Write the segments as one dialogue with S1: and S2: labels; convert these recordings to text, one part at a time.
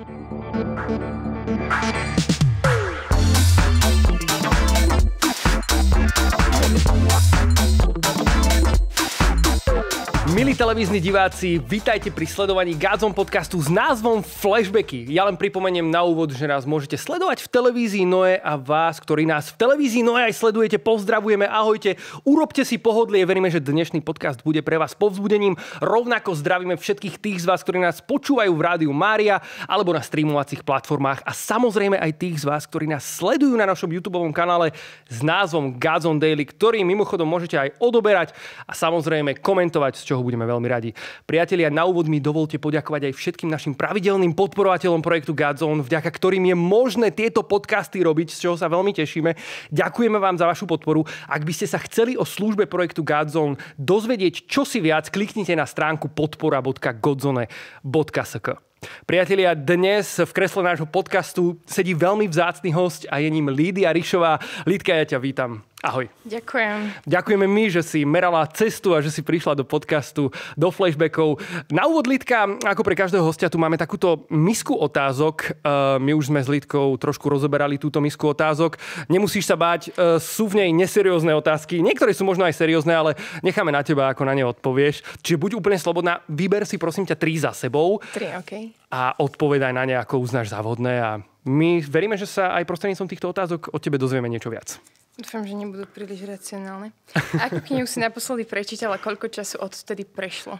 S1: We'll be right prêt. televízni diváci, vítajte pri sledovaní Gádzom podcastu s názvom Flashbacky. Ja len pripomeniem na úvod, že nás môžete sledovať v televízii Noe a vás, ktorí nás v televízii Noe aj sledujete, pozdravujeme, ahojte, urobte si pohodlie, veríme, že dnešný podcast bude pre vás povzbudením. Rovnako zdravíme všetkých tých z vás, ktorí nás počúvajú v rádiu Mária alebo na streamovacích platformách a samozrejme aj tých z vás, ktorí nás sledujú na našom YouTube kanále s názvom Gazon Daily, ktorý mimochodom môžete aj odoberať a samozrejme komentovať, z čoho budeme veľmi radi. Priatelia, na úvod mi dovolte poďakovať aj všetkým našim pravidelným podporovateľom projektu Godzone, vďaka ktorým je možné tieto podcasty robiť, z čoho sa veľmi tešíme. Ďakujeme vám za vašu podporu. Ak by ste sa chceli o službe projektu Godzone dozvedieť čo si viac, kliknite na stránku podpora.godzone.sk. Priatelia, dnes v kresle nášho podcastu sedí veľmi vzácny host a je ním Lídia Rišová. Lídka, ja ťa vítam. Ahoj. Ďakujem. Ďakujeme my, že si merala cestu a že si prišla do podcastu, do flashbackov. Na úvod Lidka, ako pre každého hostia, tu máme takúto misku otázok. E, my už sme s Lidkou trošku rozoberali túto misku otázok. Nemusíš sa báť, e, sú v nej neseriózne otázky. Niektoré sú možno aj seriózne, ale necháme na teba, ako na ne odpovieš. Čiže buď úplne slobodná, vyber si prosím ťa tri za sebou. Tri, OK. A odpovedaj na ne, ako uznáš závodné. A my veríme, že sa aj prostredníctvom týchto otázok od tebe dozvieme niečo viac.
S2: Dúfam, že nebudú príliš racionálne. Akú knihu si naposledy prečítala? Koľko času odtedy prešlo?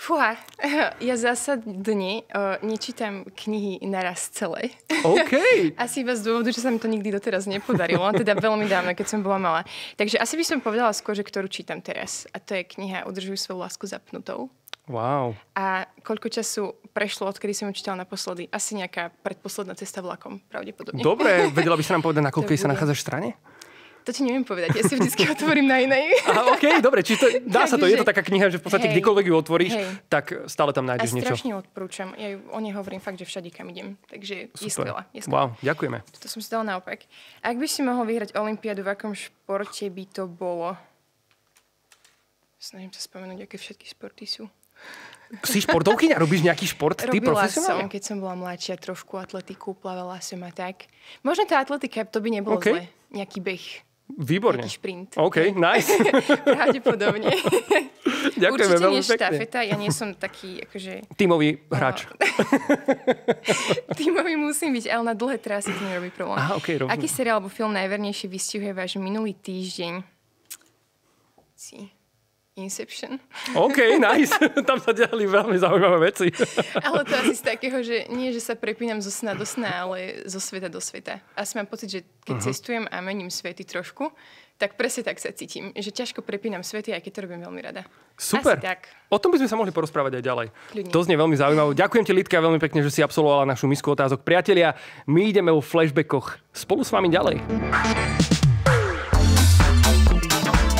S2: Fúha, ja zásadne e, nečítam knihy naraz celé. OK. asi iba z dôvodu, že sa mi to nikdy doteraz nepodarilo. Teda veľmi dávno, keď som bola malá. Takže asi by som povedala skôr, že ktorú čítam teraz. A to je kniha Udržuj svoju lásku zapnutou. Wow. A koľko času prešlo, odkedy som učiteľ naposledy? Asi nejaká predposledná cesta vlakom, pravdepodobne. Dobre, vedela
S1: by sa nám povedať, na koľkej sa nachádzaš v strane?
S2: To ti neviem povedať, ja si vždycky otvorím na inej. A
S1: OK, dobre, Čiže to, dá sa to, je to taká kniha, že v podstate hej, kedykoľvek ju otvoríš, hej. tak stále tam nájdeš niečo. A strašne
S2: niečo. odporúčam, ja ju, o nej hovorím fakt, že všade kam idem, takže Super. je skvelá. Wow, ďakujeme. To som si dala naopak. Ak by si mohol vyhrať Olympiádu, v akom športe by to bolo? Snažím sa spomenúť, aké všetky sporty sú. Si športovkyňa? Robíš nejaký šport ty Robila som, keď som bola mladšia, trošku atletiku, plavela som a tak. Možno tá atletika, to by nebolo okay. zle. Nejaký beh.
S1: Výborne. Nejaký šprint. OK, nice.
S2: Pravdepodobne.
S1: Ďakujeme Určite veľmi nie pekne. štafeta,
S2: ja nie som taký, akože...
S1: Tímový no. hráč.
S2: Tímový musím byť, ale na dlhé trasy to nerobí problém. Aha, okay, Aký seriál alebo film najvernejšie vystihuje váš minulý týždeň? Inception. OK, nice.
S1: Tam sa diali veľmi zaujímavé veci.
S2: ale to asi z takého, že nie, že sa prepínam zo sna do sna, ale zo sveta do sveta. Asi mám pocit, že keď uh-huh. cestujem a mením svety trošku, tak presne tak sa cítim, že ťažko prepínam svety, aj keď to robím veľmi rada.
S1: Super. Asi tak. O tom by sme sa mohli porozprávať aj ďalej. Kľudne. To znie veľmi zaujímavé. Ďakujem ti, Lidka, veľmi pekne, že si absolvovala našu misku otázok. Priatelia, my ideme o flashbackoch spolu s vami ďalej.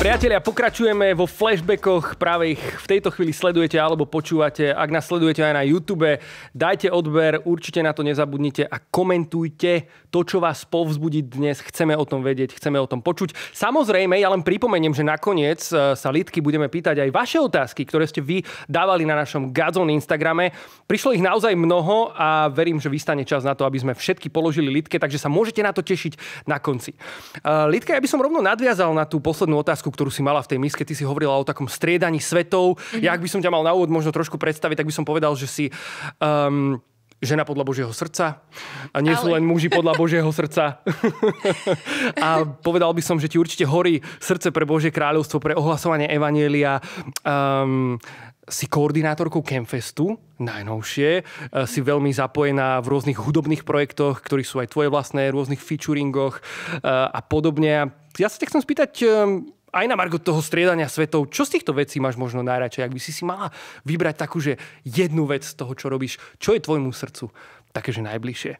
S1: Priatelia, pokračujeme vo flashbackoch, práve ich v tejto chvíli sledujete alebo počúvate. Ak nás sledujete aj na YouTube, dajte odber, určite na to nezabudnite a komentujte to, čo vás povzbudí dnes. Chceme o tom vedieť, chceme o tom počuť. Samozrejme, ja len pripomeniem, že nakoniec e, sa Lidky budeme pýtať aj vaše otázky, ktoré ste vy dávali na našom Gazon Instagrame. Prišlo ich naozaj mnoho a verím, že vystane čas na to, aby sme všetky položili Lidke, takže sa môžete na to tešiť na konci. E, Lidka, ja by som rovno nadviazal na tú poslednú otázku, ktorú si mala v tej miske. Ty si hovorila o takom striedaní svetov. Mm-hmm. Ja, ak by som ťa mal na úvod možno trošku predstaviť, tak by som povedal, že si... Um, žena podľa Božieho srdca a nie Ale... sú len muži podľa Božieho srdca. a povedal by som, že ti určite horí srdce pre Božie kráľovstvo, pre ohlasovanie Evanielia. Um, si koordinátorkou Campfestu, najnovšie. E, si veľmi zapojená v rôznych hudobných projektoch, ktorí sú aj tvoje vlastné, v rôznych featuringoch e, a podobne. Ja sa te chcem spýtať, ehm, aj na margot toho striedania svetov, čo z týchto vecí máš možno najradšej? Ak by si si mala vybrať takú, že jednu vec z toho, čo robíš, čo je tvojmu srdcu takéže najbližšie?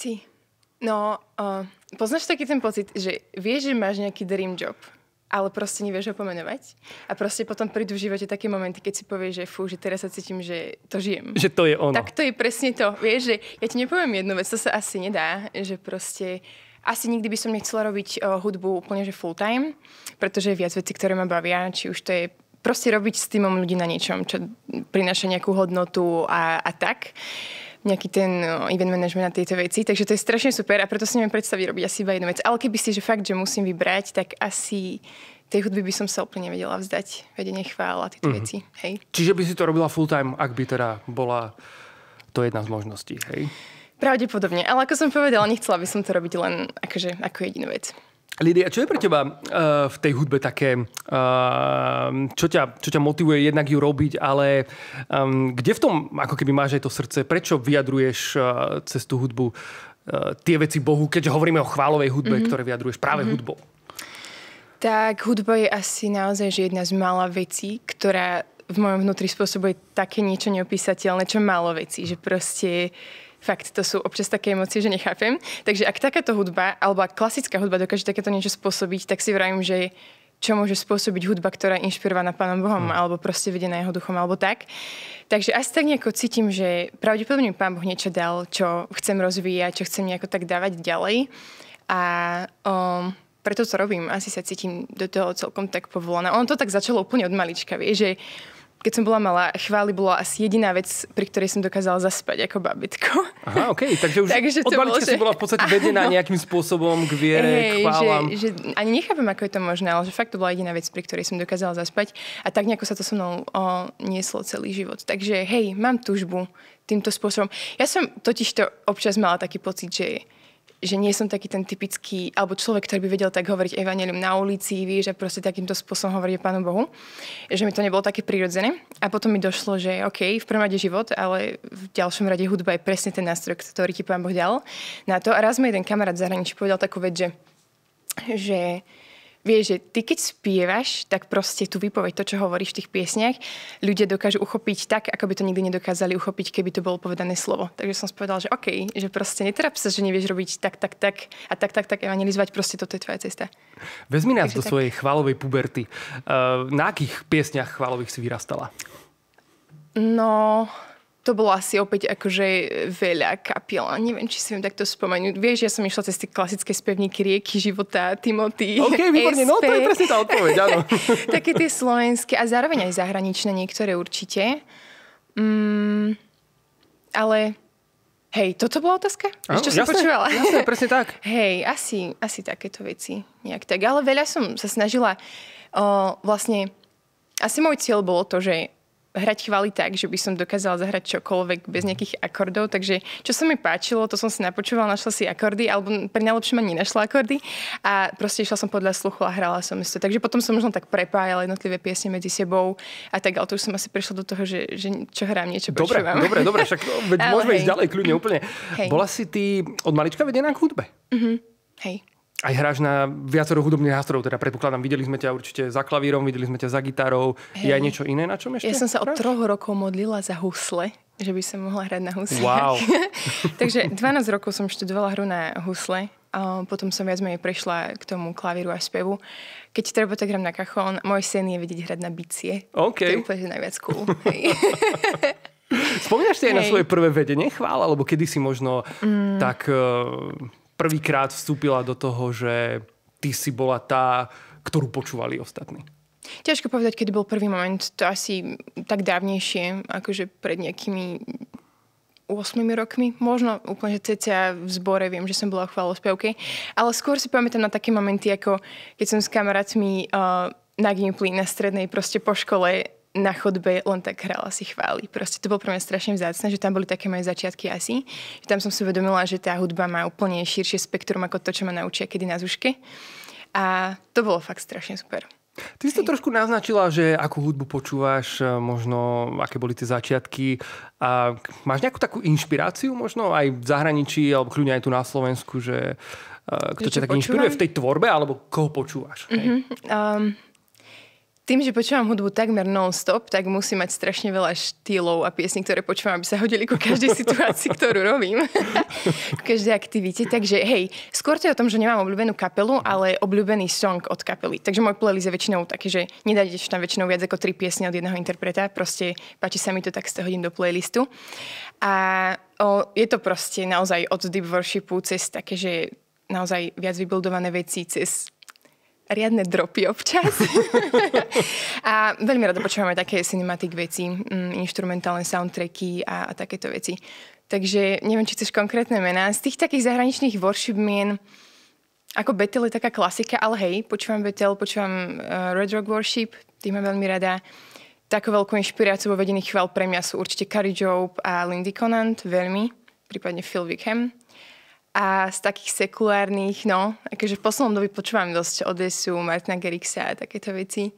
S2: Ty, No, uh, poznáš taký ten pocit, že vieš, že máš nejaký dream job, ale proste nevieš ho pomenovať. A proste potom prídu v živote také momenty, keď si povieš, že fú, že teraz sa cítim, že to žijem. Že
S1: to je ono. Tak to
S2: je presne to. Vieš, že ja ti nepoviem jednu vec, to sa asi nedá, že proste asi nikdy by som nechcela robiť uh, hudbu úplne že full time, pretože je viac vecí, ktoré ma bavia, či už to je proste robiť s týmom ľudí na niečom, čo prináša nejakú hodnotu a, a tak nejaký ten eh, event management a tieto veci, takže to je strašne super a preto si neviem predstaviť robiť asi iba jednu vec. Ale keby si, že fakt, že musím vybrať, tak asi tej hudby by som sa úplne nevedela vzdať, vedenie chvál a tieto mm-hmm. veci. Hej.
S1: Čiže by si to robila full time, ak by teda bola to jedna z možností, hej?
S2: Pravdepodobne, ale ako som povedala, nechcela by som to robiť len akože, ako jedinú vec.
S1: Lidia, čo je pre teba uh, v tej hudbe také, uh, čo, ťa, čo ťa motivuje jednak ju robiť, ale um, kde v tom ako keby máš aj to srdce? Prečo vyjadruješ uh, cez tú hudbu uh, tie veci Bohu, keďže hovoríme o chválovej hudbe, mm-hmm. ktoré vyjadruješ práve mm-hmm. hudbou?
S2: Tak hudba je asi naozaj že jedna z mála vecí, ktorá v mojom vnútri spôsobuje také niečo neopísateľné, čo málo vecí, že proste uh, Fakt, to sú občas také emócie, že nechápem. Takže ak takáto hudba, alebo ak klasická hudba dokáže takéto niečo spôsobiť, tak si vravím, že čo môže spôsobiť hudba, ktorá je inšpirovaná Pánom Bohom, mm. alebo proste vedená jeho duchom, alebo tak. Takže asi tak nejako cítim, že pravdepodobne Pán Boh niečo dal, čo chcem rozvíjať, čo chcem nejako tak dávať ďalej. A um, preto to robím. Asi sa cítim do toho celkom tak povolaná. On to tak začalo úplne od malička, vie, že keď som bola malá, chváli, bola asi jediná vec, pri ktorej som dokázala zaspať ako babitko.
S1: Aha, OK, takže už takže od bolo, že... si bola v podstate vedená nejakým spôsobom k viere, hey, chválam. Že, že,
S2: ani nechápem, ako je to možné, ale že fakt to bola jediná vec, pri ktorej som dokázala zaspať a tak nejako sa to so mnou o, nieslo celý život. Takže hej, mám túžbu týmto spôsobom. Ja som totiž to občas mala taký pocit, že že nie som taký ten typický, alebo človek, ktorý by vedel tak hovoriť evanelium na ulici, vieš, že proste takýmto spôsobom hovorí o Pánu Bohu. Že mi to nebolo také prirodzené. A potom mi došlo, že OK, v prvom rade život, ale v ďalšom rade hudba je presne ten nástroj, ktorý ti Pán Boh dal na to. A raz mi jeden kamarát zahraničí povedal takú vec, že, že vieš, že ty keď spievaš, tak proste tu vypoveď to, čo hovoríš v tých piesniach, ľudia dokážu uchopiť tak, ako by to nikdy nedokázali uchopiť, keby to bolo povedané slovo. Takže som spovedala, že OK, že proste netrap sa, že nevieš robiť tak, tak, tak a tak, tak, tak evangelizovať, proste toto je tvoja cesta.
S1: Vezmi nás Takže do tak. svojej chválovej puberty. Eh, na akých piesniach chválových si vyrastala?
S2: No, to bolo asi opäť akože veľa kapiel. Neviem, či si viem takto spomenúť. Vieš, ja som išla cez tie klasické spevníky Rieky života, Timothy, OK, výborne, SP. no to je presne tá odpoveď, áno. Také tie slovenské a zároveň aj zahraničné niektoré určite. Mm, ale Hej, toto bola otázka? Áno, čo som jasné, počúvala? Jasné, presne tak. Hej, asi, asi takéto veci nejak tak. Ale veľa som sa snažila o, vlastne... Asi môj cieľ bolo to, že hrať chvály tak, že by som dokázala zahrať čokoľvek bez mhm. nejakých akordov, takže čo sa mi páčilo, to som si napočúvala, našla si akordy, alebo pre najlepšie ma nenašla akordy a proste išla som podľa sluchu a hrala som si to. Takže potom som možno tak prepájala jednotlivé piesne medzi sebou a tak, ale to už som asi prišla do toho, že, že čo hrám, niečo dobre, počúvam. Dobre, dobre, však môžeme hej. ísť ďalej kľudne úplne. Hej. Bola si
S1: ty od malička vedená k hudbe?
S2: Mm-hmm. Hej
S1: aj hráš na viacero hudobných nástrojov, teda predpokladám, videli sme ťa určite za klavírom, videli sme ťa za gitarou. Hey. Je aj niečo iné, na čom ešte? Ja som
S2: sa hráš? od troch rokov modlila za husle, že by som mohla hrať na husle. Wow. Takže 12 rokov som študovala hru na husle a potom som viac menej prešla k tomu klavíru a spevu. Keď treba, tak hrám na kachón. Môj sen je vidieť hrať na bicie. Okay. To je úplne najviac cool. Spomínaš si aj na svoje
S1: prvé vedenie chvála, alebo kedy si možno mm. tak... Uh prvýkrát vstúpila do toho, že ty si bola tá, ktorú počúvali ostatní?
S2: Ťažko povedať, kedy bol prvý moment. To asi tak dávnejšie, akože pred nejakými 8 rokmi, možno úplne, že cca v zbore, viem, že som bola v chválospevke, ale skôr si pamätám na také momenty, ako keď som s kamarátmi uh, na gameplay na strednej proste po škole na chodbe len tak hrala si chváli. Proste to bolo pre mňa strašne vzácne, že tam boli také moje začiatky asi. Že tam som si uvedomila, že tá hudba má úplne širšie spektrum ako to, čo ma naučia kedy na zúške. A to bolo fakt strašne super. Ty si to trošku naznačila,
S1: že akú hudbu počúvaš, e, možno aké boli tie začiatky. A máš nejakú takú inšpiráciu možno aj v zahraničí, alebo kľudne aj tu na Slovensku, že e, kto ťa tak počúvam? inšpiruje v tej tvorbe, alebo koho počúvaš?
S2: Mm-hmm. Um, tým, že počúvam hudbu takmer non-stop, tak musím mať strašne veľa štýlov a piesní, ktoré počúvam, aby sa hodili ku každej situácii, ktorú robím, ku každej aktivite. Takže hej, skôr to je o tom, že nemám obľúbenú kapelu, ale obľúbený song od kapely. Takže môj playlist je väčšinou taký, že nedáte tam väčšinou viac ako tri piesne od jedného interpreta. Proste páči sa mi to, tak si to do playlistu. A o, je to proste naozaj od deep worshipu cez také, že naozaj viac vybuildované veci, cez riadne dropy občas. a veľmi rada počúvame také cinematic veci, mm, instrumentálne soundtracky a, a takéto veci. Takže neviem, či chceš konkrétne mená. Z tých takých zahraničných worship mien, ako Betel je taká klasika, ale hej, počúvam Betel, počúvam uh, Red Rock Worship, tým mám veľmi rada. Takú veľkú inšpiráciu vo vedených chvál pre mňa sú určite Carrie Job a Lindy Conant, veľmi, prípadne Phil Wickham a z takých sekulárnych, no, akože v poslednom dobi počúvam dosť Odesu, Martina Gerixa a takéto veci.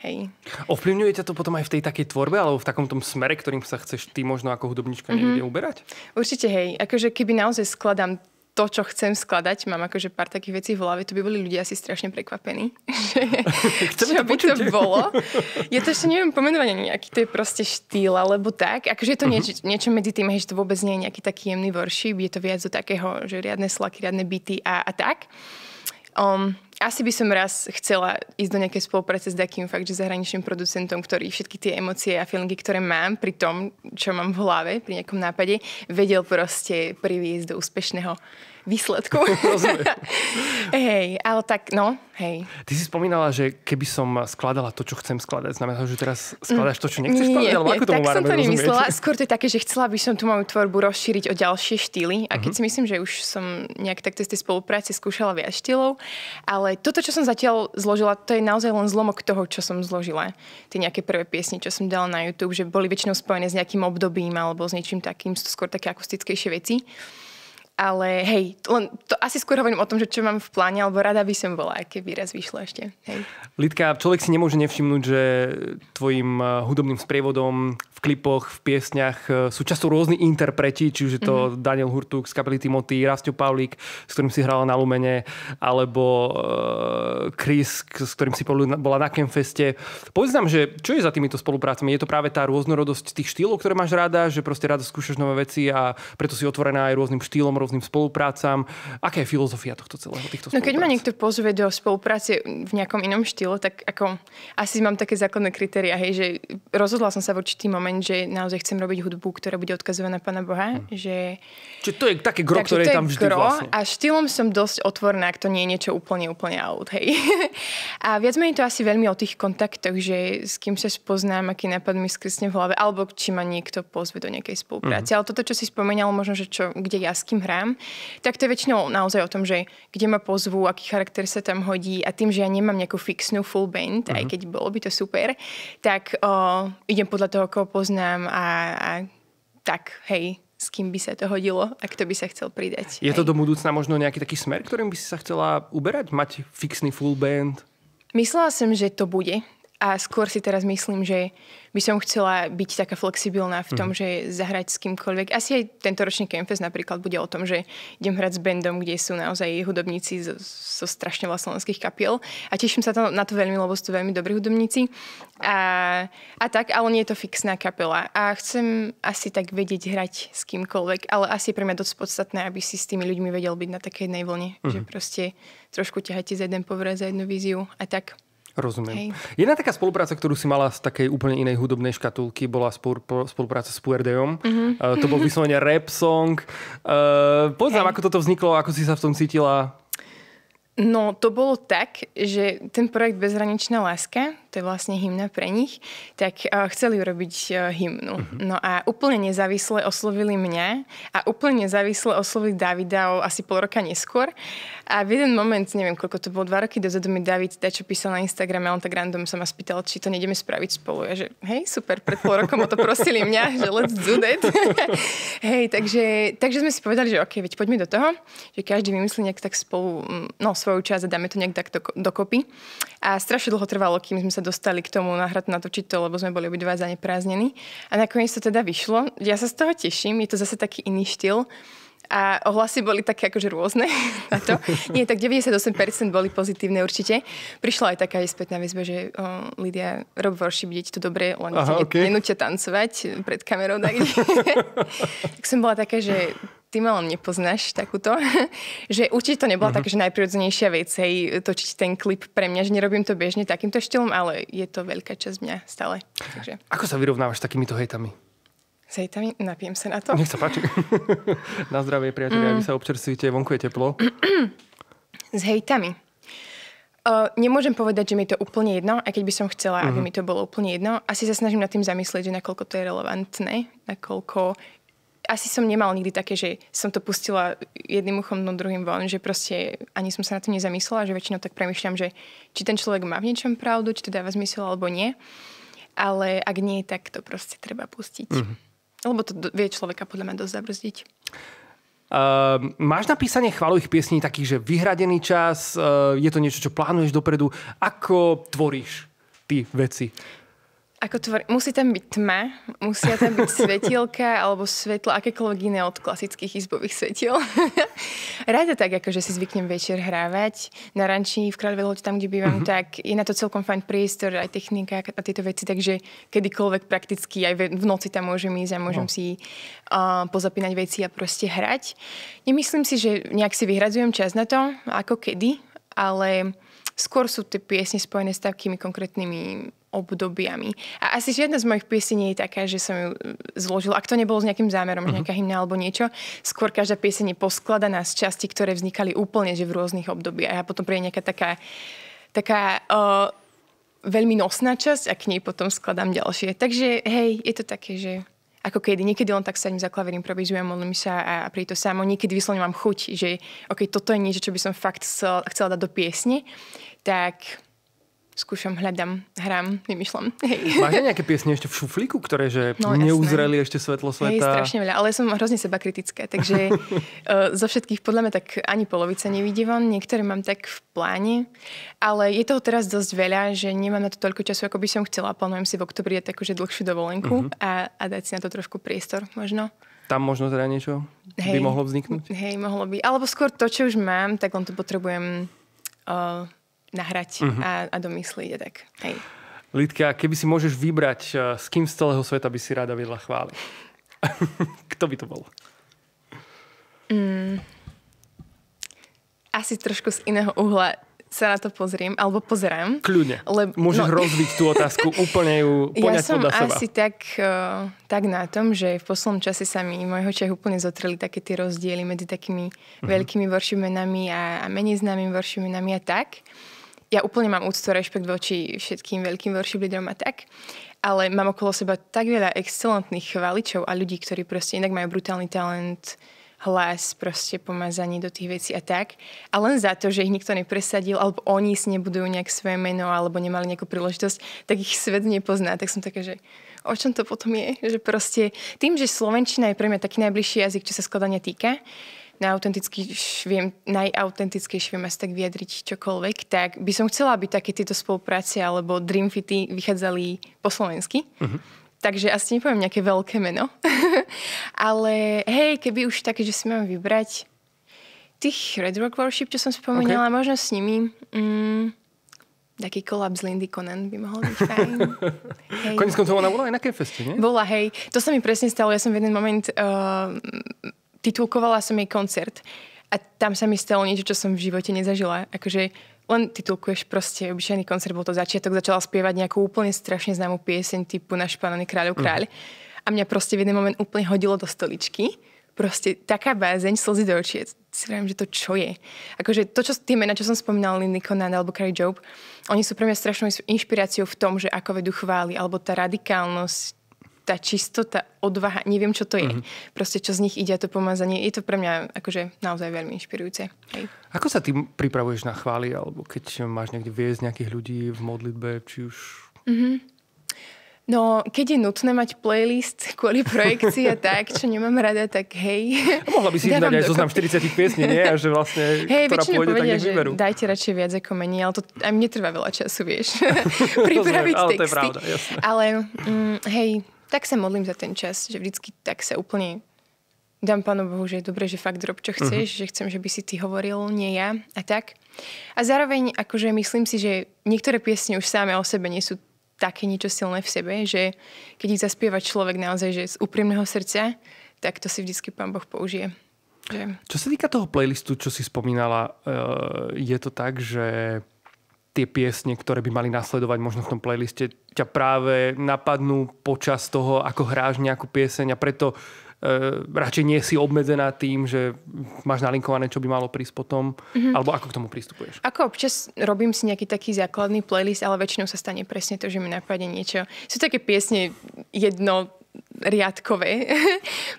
S2: Hej.
S1: Ovplyvňuje ťa to potom aj v tej takej tvorbe, alebo v takom tom smere, ktorým sa chceš ty možno ako hudobnička mm-hmm. niekde mhm. uberať?
S2: Určite, hej. Akože keby naozaj skladám to, čo chcem skladať, mám akože pár takých vecí v hlave, to by boli ľudia asi strašne prekvapení, čo to by to bolo. Ja to ešte neviem pomenovať ani nejaký, to je proste štýl alebo tak. Akože je to uh-huh. niečo medzi tým, že to vôbec nie je nejaký taký jemný worship, je to viac do takého, že riadne slaky, riadne byty a, a tak. Um, asi by som raz chcela ísť do nejakej spolupráce s takým fakt, že zahraničným producentom, ktorý všetky tie emócie a feelingy, ktoré mám pri tom, čo mám v hlave, pri nejakom nápade, vedel proste priviesť do úspešného výsledku. hej, ale tak, no, hej.
S1: Ty si spomínala, že keby som skladala to, čo chcem skladať, znamená to, že teraz skladáš to, čo nechceš skladať? Nie, ako tomu tak som to nemyslela.
S2: Skôr to je také, že chcela by som tú moju tvorbu rozšíriť o ďalšie štýly. A keď uh-huh. si myslím, že už som nejak takto z tej spolupráce skúšala viac štýlov, ale toto, čo som zatiaľ zložila, to je naozaj len zlomok toho, čo som zložila. Tie nejaké prvé piesne, čo som dala na YouTube, že boli väčšinou spojené s nejakým obdobím alebo s niečím takým, skôr také akustickejšie veci. Ale hej, len to asi skôr hovorím o tom, že čo mám v pláne, alebo rada by som bola, keby raz vyšlo ešte. Hej.
S1: Lidka, človek si nemôže nevšimnúť, že tvojim eh, hudobným sprievodom v klipoch, v piesňach eh, sú často rôzni interpreti, či už je to mm-hmm. Daniel Hurtuk z kapely Timothy, Rastio Paulík, s ktorým si hrala na Lumene, alebo eh, Chris, s ktorým si bola na Kemfeste. Povedz nám, že čo je za týmito spoluprácami? Je to práve tá rôznorodosť tých štýlov, ktoré máš rada, že proste rada skúšaš nové veci a preto si otvorená aj rôznym štýlom, rôznym spoluprácam. Aká je filozofia tohto celého?
S2: Týchto no keď ma niekto pozve do spolupráce v nejakom inom štýle, tak ako asi mám také základné kritéria, hej, že rozhodla som sa v určitý moment, že naozaj chcem robiť hudbu, ktorá bude odkazovaná na Pána Boha. Hm. Že... Čiže to je také gro, ktoré je tam vždy gro, vlastne. A štýlom som dosť otvorná, ak to nie je niečo úplne, úplne out. Hej. a viac menej to asi veľmi o tých kontaktoch, že s kým sa spoznám, aký nápad mi skresne v hlave, alebo či ma niekto pozve do nejakej spolupráce. Mm-hmm. Ale toto, čo si spomenal, možno, že čo, kde ja s kým hrám, tam, tak to je väčšinou naozaj o tom, že kde ma pozvú, aký charakter sa tam hodí a tým, že ja nemám nejakú fixnú full band, uh-huh. aj mhm. keď bolo by to super, tak o, idem podľa toho, koho poznám a, a tak, hej, s kým by sa to hodilo a kto by sa chcel pridať. Je to
S1: do budúcna možno nejaký taký smer, ktorým by si sa chcela uberať? Mať fixný full band?
S2: Myslela som, že to bude. A skôr si teraz myslím, že by som chcela byť taká flexibilná v tom, mm. že zahrať s kýmkoľvek. Asi aj tento ročný Campfest napríklad bude o tom, že idem hrať s bandom, kde sú naozaj hudobníci zo, zo strašne veľa slovenských kapiel. A teším sa to, na to veľmi, lebo sú to veľmi dobrí hudobníci. A, a tak, ale nie je to fixná kapela. A chcem asi tak vedieť hrať s kýmkoľvek, ale asi pre mňa dosť podstatné, aby si s tými ľuďmi vedel byť na takej jednej vlne. Mm. Že mhm. proste trošku ťahate za jeden povraz, za jednu víziu a tak.
S1: Rozumiem. Hej. Jedna taká spolupráca, ktorú si mala z takej úplne inej hudobnej škatulky, bola spolupráca s Puerdeom. Mm-hmm. Uh, to bol vyslovene rap song. Uh, Poď nám, ako toto vzniklo, ako si sa v tom cítila?
S2: No, to bolo tak, že ten projekt Bezhraničná láska, to je vlastne hymna pre nich, tak e, chceli urobiť e, hymnu. Uh-huh. No a úplne nezávisle oslovili mňa a úplne nezávisle oslovili Davida o asi pol roka neskôr. A v jeden moment, neviem koľko to bolo, dva roky dozadu mi David čo písal na Instagrame, on tak random sa ma spýtal, či to nejdeme spraviť spolu. Ja že hej, super, pred pol rokom o to prosili mňa, že let's do that. hej, takže, takže sme si povedali, že OK, veď poďme do toho, že každý vymyslí nejak tak spolu no, svoju časť a dáme to nejak tak dokopy. A strašne dlho trvalo, kým sme sa sa dostali k tomu náhrad natočiť to, lebo sme boli obidva zaneprázdnení. A nakoniec to teda vyšlo. Ja sa z toho teším, je to zase taký iný štýl. A ohlasy boli také akože rôzne na to. Nie, tak 98% boli pozitívne určite. Prišla aj taká spätná väzba, že oh, Lidia, rob worship, ide to dobre, len Aha, ne, okay. nenúťa tancovať pred kamerou. Tak, tak som bola taká, že ty ma len nepoznáš takúto, že určite to nebola uh-huh. taká, že najprirodzenejšia vec, hej, točiť ten klip pre mňa, že nerobím to bežne takýmto štýlom, ale je to veľká časť mňa stále. Takže.
S1: Ako sa vyrovnávaš s takýmito hejtami?
S2: Zajtami, napijem sa na to. Nech sa páči.
S1: na zdravie, priateľe, mm. aby sa občerstvíte, vonku je teplo.
S2: S hejtami. O, nemôžem povedať, že mi je to úplne jedno, aj keď by som chcela, mm aby mhm. mi to bolo úplne jedno. Asi sa snažím nad tým zamyslieť, že nakoľko to je relevantné, nakoľko... Asi som nemal nikdy také, že som to pustila jedným uchom, no druhým von, že proste ani som sa na to nezamyslela, že väčšinou tak premyšľam, že či ten človek má v niečom pravdu, či to dáva zmysel alebo nie. Ale ak nie, tak to proste treba pustiť. Mm-hmm. Lebo to vie človeka podľa mňa dosť zabrzdiť.
S1: Uh, máš na písanie chvalových piesní taký, že vyhradený čas, uh, je to niečo, čo plánuješ dopredu. Ako tvoríš ty veci?
S2: ako tvor, musí tam byť tma, musia tam byť svetielka alebo svetlo, akékoľvek iné od klasických izbových svetiel. Rada tak, akože si zvyknem večer hrávať. Na ranči v Kráľovej Lodi, tam, kde bývam, mm-hmm. tak je na to celkom fajn priestor, aj technika a tieto veci, takže kedykoľvek prakticky aj v noci tam môžem ísť a môžem no. si uh, pozapínať veci a proste hrať. Nemyslím si, že nejak si vyhradzujem čas na to, ako kedy, ale skôr sú tie piesne spojené s takými konkrétnymi obdobiami. A asi žiadna z mojich piesní nie je taká, že som ju e, zložila. Ak to nebolo s nejakým zámerom, mm-hmm. nejaká hymna alebo niečo, skôr každá pieseň je poskladaná z časti, ktoré vznikali úplne že v rôznych obdobiach. A potom príde nejaká taká, taká uh, veľmi nosná časť a k nej potom skladám ďalšie. Takže hej, je to také, že ako kedy. Niekedy len tak sa za klavír, improvizujem, modlím sa a, a príde to samo. Niekedy vyslovne mám chuť, že okay, toto je niečo, čo by som fakt chcela, chcela dať do piesne. Tak skúšam, hľadám, hrám, vymýšľam. Hej. Máš nejaké
S1: piesne ešte v šuflíku, ktoré že no, neuzreli ešte svetlo sveta? Hej, strašne
S2: veľa, ale som hrozne seba kritická, takže e, zo všetkých podľa mňa tak ani polovica von, niektoré mám tak v pláne, ale je toho teraz dosť veľa, že nemám na to toľko času, ako by som chcela. Plánujem si v oktobri dať akože dlhšiu dovolenku uh-huh. a, a dať si na to trošku priestor možno
S1: tam možno teda niečo hej, by mohlo vzniknúť?
S2: Hej, mohlo by. Alebo skôr to, čo už mám, tak len to potrebujem uh, nahrať uh-huh. a, a domyslieť tak. Hej.
S1: Lidka, keby si môžeš vybrať, eh, s kým z celého sveta by si rada vedla chváli. Kto by to bol?
S2: Mm, asi trošku z iného uhla sa na to pozriem, alebo pozerám.
S1: Kľudne. Lebo, Môžeš no, rozviť tú otázku, úplne ju poňať Ja som seba. asi
S2: tak, uh, tak na tom, že v poslednom čase sa mi mojho mojich úplne zotreli také tie rozdiely medzi takými uh-huh. veľkými voršimenami a, a menej známymi voršimenami a tak ja úplne mám úctu a rešpekt voči všetkým veľkým worship lídrom a tak, ale mám okolo seba tak veľa excelentných chváličov a ľudí, ktorí proste inak majú brutálny talent, hlas, proste pomazanie do tých vecí a tak. A len za to, že ich nikto nepresadil, alebo oni si nebudujú nejak svoje meno, alebo nemali nejakú príležitosť, tak ich svet nepozná. Tak som taká, že o čom to potom je? Že proste tým, že Slovenčina je pre mňa taký najbližší jazyk, čo sa skladania týka, viem, najautentickejšie viem asi tak vyjadriť čokoľvek, tak by som chcela, aby také tieto spolupráce alebo Dreamfity vychádzali po slovensky. Uh-huh. Takže asi nepoviem nejaké veľké meno. Ale hej, keby už také, že si mám vybrať tých Red Rock Worship, čo som spomínala, okay. možno s nimi... Mm, taký kolab z Lindy Conan by mohol byť fajn.
S1: Konec koncov ona bola aj na Kefeste, nie? Bola,
S2: hej. To sa mi presne stalo. Ja som v jeden moment uh, titulkovala som jej koncert a tam sa mi stalo niečo, čo som v živote nezažila. Akože len titulkuješ proste obyčajný koncert, bol to začiatok, začala spievať nejakú úplne strašne známu pieseň typu Naš pánaný kráľov kráľ. Mm. A mňa proste v jeden moment úplne hodilo do stoličky. Proste taká bázeň, slzy do očí. Si že to čo je. Akože to, čo tie mená, čo som spomínal, Lindy Conan alebo Carrie Job, oni sú pre mňa strašnou inšpiráciou v tom, že ako vedú chvály, alebo tá radikálnosť tá čistota, odvaha, neviem, čo to je. Mm-hmm. Proste, čo z nich ide to pomazanie. Je to pre mňa akože naozaj veľmi inšpirujúce. Hej.
S1: Ako sa ty pripravuješ na chvály, alebo keď máš niekde viesť nejakých ľudí v modlitbe, či už...
S2: Mm-hmm. No, keď je nutné mať playlist kvôli projekcii a tak, čo nemám rada, tak hej. A mohla by si dať aj zoznam
S1: 40 piesní, nie? A že vlastne, hej, ktorá pôjde, povedia, tak vyberú.
S2: Dajte radšej viac ako menej, ale to aj mne trvá veľa času, vieš. Pripraviť Rozumiem, texty. Ale to je pravda, jasné. Ale, mm, hej, tak sa modlím za ten čas, že vždycky tak sa úplne dám Pánu Bohu, že je dobré, že fakt rob, čo chceš, uh-huh. že chcem, že by si ty hovoril, nie ja a tak. A zároveň akože myslím si, že niektoré piesne už same o sebe nie sú také niečo silné v sebe, že keď ich zaspieva človek naozaj že z úprimného srdca, tak to si vždycky Pán Boh použije. Že...
S1: Čo sa týka toho playlistu, čo si spomínala, eh, je to tak, že tie piesne, ktoré by mali nasledovať možno v tom playliste, ťa práve napadnú počas toho, ako hráš nejakú pieseň a preto e, radšej nie si obmedzená tým, že máš nalinkované, čo by malo prísť potom, mm-hmm. alebo ako k tomu pristupuješ?
S2: Ako občas robím si nejaký taký základný playlist, ale väčšinou sa stane presne to, že mi napadne niečo. Sú také piesne jedno riadkové,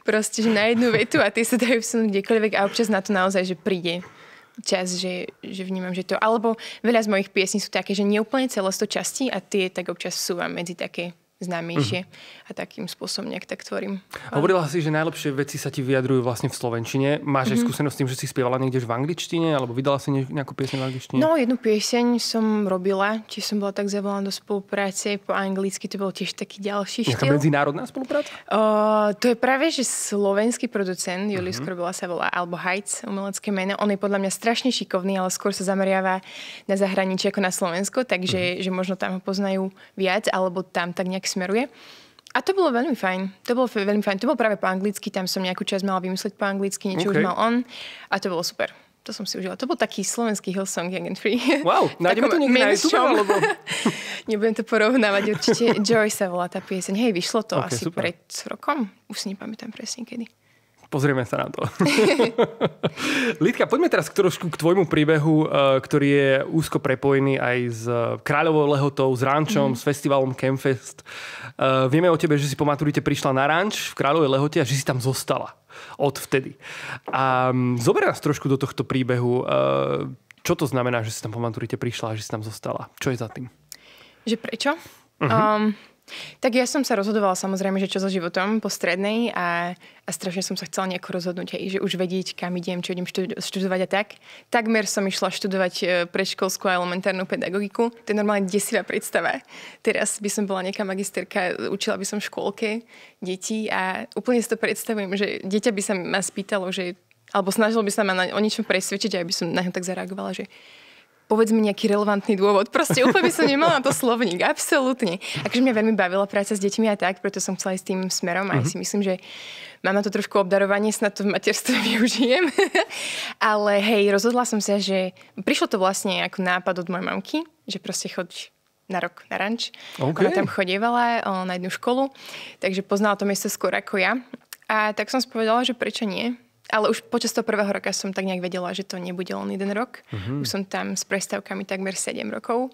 S2: proste, že na jednu vetu a tie sa dajú vsunúť kdekoľvek a občas na to naozaj, že príde čas, že, že vnímam, že to... Alebo veľa z mojich piesní sú také, že neúplne sto časti a tie tak občas súvam medzi také známejšie mm-hmm. a takým spôsobom nejak tak tvorím. Hovorila
S1: si, že najlepšie veci sa ti vyjadrujú vlastne v slovenčine. Máš mm-hmm. aj mhm. skúsenosť s tým, že si spievala niekde v angličtine alebo vydala si nejakú pieseň v angličtine? No,
S2: jednu pieseň som robila, či som bola tak zavolaná do spolupráce po anglicky, to bol tiež taký ďalší štýl. Nejaká medzinárodná spolupráca? Uh, to je práve, že slovenský producent Julius mm-hmm. Skrobila sa volá Albo Heitz, umelecké meno. On je podľa mňa strašne šikovný, ale skôr sa zameriava na zahraničie ako na Slovensko, takže mm-hmm. že možno tam ho poznajú viac, alebo tam tak nejak smeruje. A to bolo veľmi fajn. To bolo veľmi fajn. To bolo práve po anglicky, tam som nejakú časť mala vymyslieť po anglicky, niečo okay. už mal on. A to bolo super. To som si užila. To bol taký slovenský Hillsong Young and Free. Wow, nájdeme to niekde na YouTube, alebo... Nebudem to porovnávať určite. Joy sa volá tá pieseň. Hej, vyšlo to okay, asi super. pred rokom. Už si nepamätám presne kedy.
S1: Pozrieme sa na to. Lidka, poďme teraz k trošku k tvojmu príbehu, eh, ktorý je úzko prepojený aj s eh, Kráľovou lehotou, s rančom, mm. s festivalom Campfest. Eh, vieme o tebe, že si po maturite prišla na ranč v Kráľovej lehote a že si tam zostala od vtedy. A mm, zober nás trošku do tohto príbehu. Čo to znamená, že si tam po maturite prišla a že si tam zostala? Čo je za tým?
S2: Že prečo? Uh-huh. Um, tak ja som sa rozhodovala samozrejme, že čo so životom po strednej a, a strašne som sa chcela nejako rozhodnúť, hej, že už vedieť, kam idem, čo idem štud- študovať a tak. Takmer som išla študovať e, predškolskú a elementárnu pedagogiku. To je normálne desivá predstava. Teraz by som bola nejaká magisterka, učila by som v škôlke detí a úplne si to predstavujem, že dieťa by sa ma spýtalo, že alebo snažil by sa ma na, o niečom presvedčiť, aby som na tak zareagovala, že povedz mi nejaký relevantný dôvod. Proste úplne by som nemala na to slovník, absolútne. Akože mňa veľmi bavila práca s deťmi a tak, preto som chcela ísť tým smerom a uh-huh. si mhm. myslím, že mám na to trošku obdarovanie, snad to v materstve využijem. Ale hej, rozhodla som sa, že prišlo to vlastne ako nápad od mojej mamky, že proste choď na rok na ranč. Okay. Ona tam chodievala eh, na jednu školu, takže poznala to miesto skôr ako ja. A tak som spovedala, že prečo nie ale už počas toho prvého roka som tak nejak vedela, že to nebude len jeden rok. Mm-hmm. Už som tam s prestávkami takmer 7 rokov.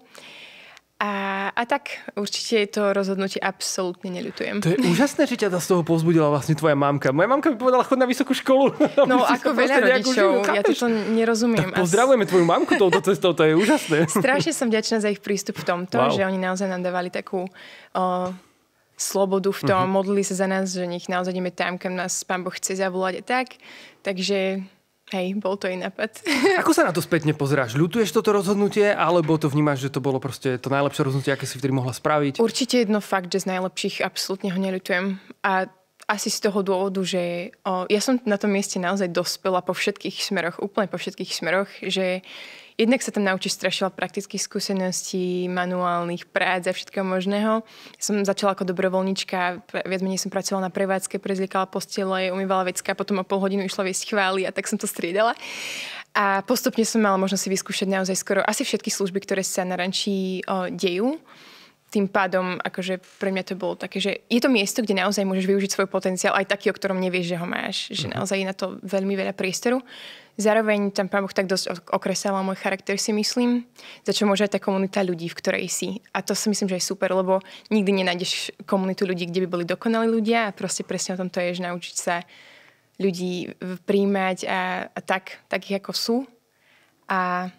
S2: A, a tak určite to rozhodnutie absolútne neľutujem. To je
S1: úžasné, že ťa z toho povzbudila vlastne tvoja mamka. Moja mamka mi povedala, chod na vysokú školu. No ako veľa rodičov, živu,
S2: ja to nerozumiem. Tak
S1: pozdravujeme tvoju mamku touto cestou, to je úžasné. Strašne
S2: som vďačná za ich prístup v tomto, wow. že oni naozaj nám dávali takú uh, slobodu v tom, uh-huh. modlili sa za nás, že nech naozaj ideme tam, kam nás pán Boh chce zavolať a tak. Takže Hej, bol to jej nápad.
S1: Ako sa na to spätne pozráš? Ľutuješ toto rozhodnutie, alebo to vnímaš, že to bolo proste to najlepšie rozhodnutie, aké si vtedy mohla spraviť?
S2: Určite jedno fakt, že z najlepších absolútne ho neľutujem. A asi z toho dôvodu, že o, ja som na tom mieste naozaj dospela po všetkých smeroch, úplne po všetkých smeroch, že Jednak sa tam naučíš strašila praktických skúseností, manuálnych prác a všetkého možného. Som začala ako dobrovoľnička, viac menej som pracovala na prevádzke, prezliekala postele, umývala vecka, potom o pol hodinu išla viesť chvály a tak som to striedala. A postupne som mala možnosť si vyskúšať naozaj skoro asi všetky služby, ktoré sa na rančí dejú tým pádom, akože pre mňa to bolo také, že je to miesto, kde naozaj môžeš využiť svoj potenciál, aj taký, o ktorom nevieš, že ho máš. Že mhm. naozaj je na to veľmi veľa priestoru. Zároveň tam Pán Boh tak dosť okresala môj charakter, si myslím, za čo môže aj tá komunita ľudí, v ktorej si. A to si myslím, že je super, lebo nikdy nenájdeš komunitu ľudí, kde by boli dokonalí ľudia a proste presne o tom to je, že naučiť sa ľudí príjmať a, a tak, takých ako sú. A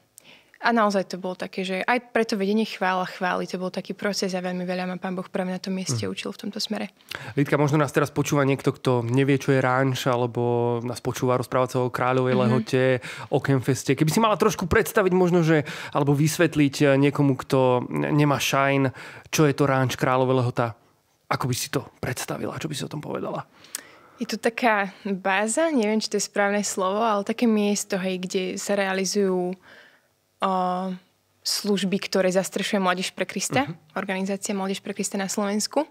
S2: a naozaj to bolo také, že aj preto vedenie chvála chváli, to bol taký proces a veľmi veľa ma pán Boh práve na tom mieste mm. učil v tomto smere.
S1: Lidka, možno nás teraz počúva niekto, kto nevie, čo je ranč, alebo nás počúva rozprávať sa o kráľovej mm-hmm. lehote, o Kemfeste. Keby si mala trošku predstaviť možno, že, alebo vysvetliť eh, niekomu, kto nemá šajn, čo je to ranč kráľovej lehota, ako by si to predstavila, čo by si o tom povedala?
S2: Je to taká báza, neviem, či to je správne slovo, ale také miesto, hej, kde sa realizujú služby, ktoré zastrešuje Mládež pre Krista, uh-huh. Mhm. organizácia Mládež pre Krista na Slovensku.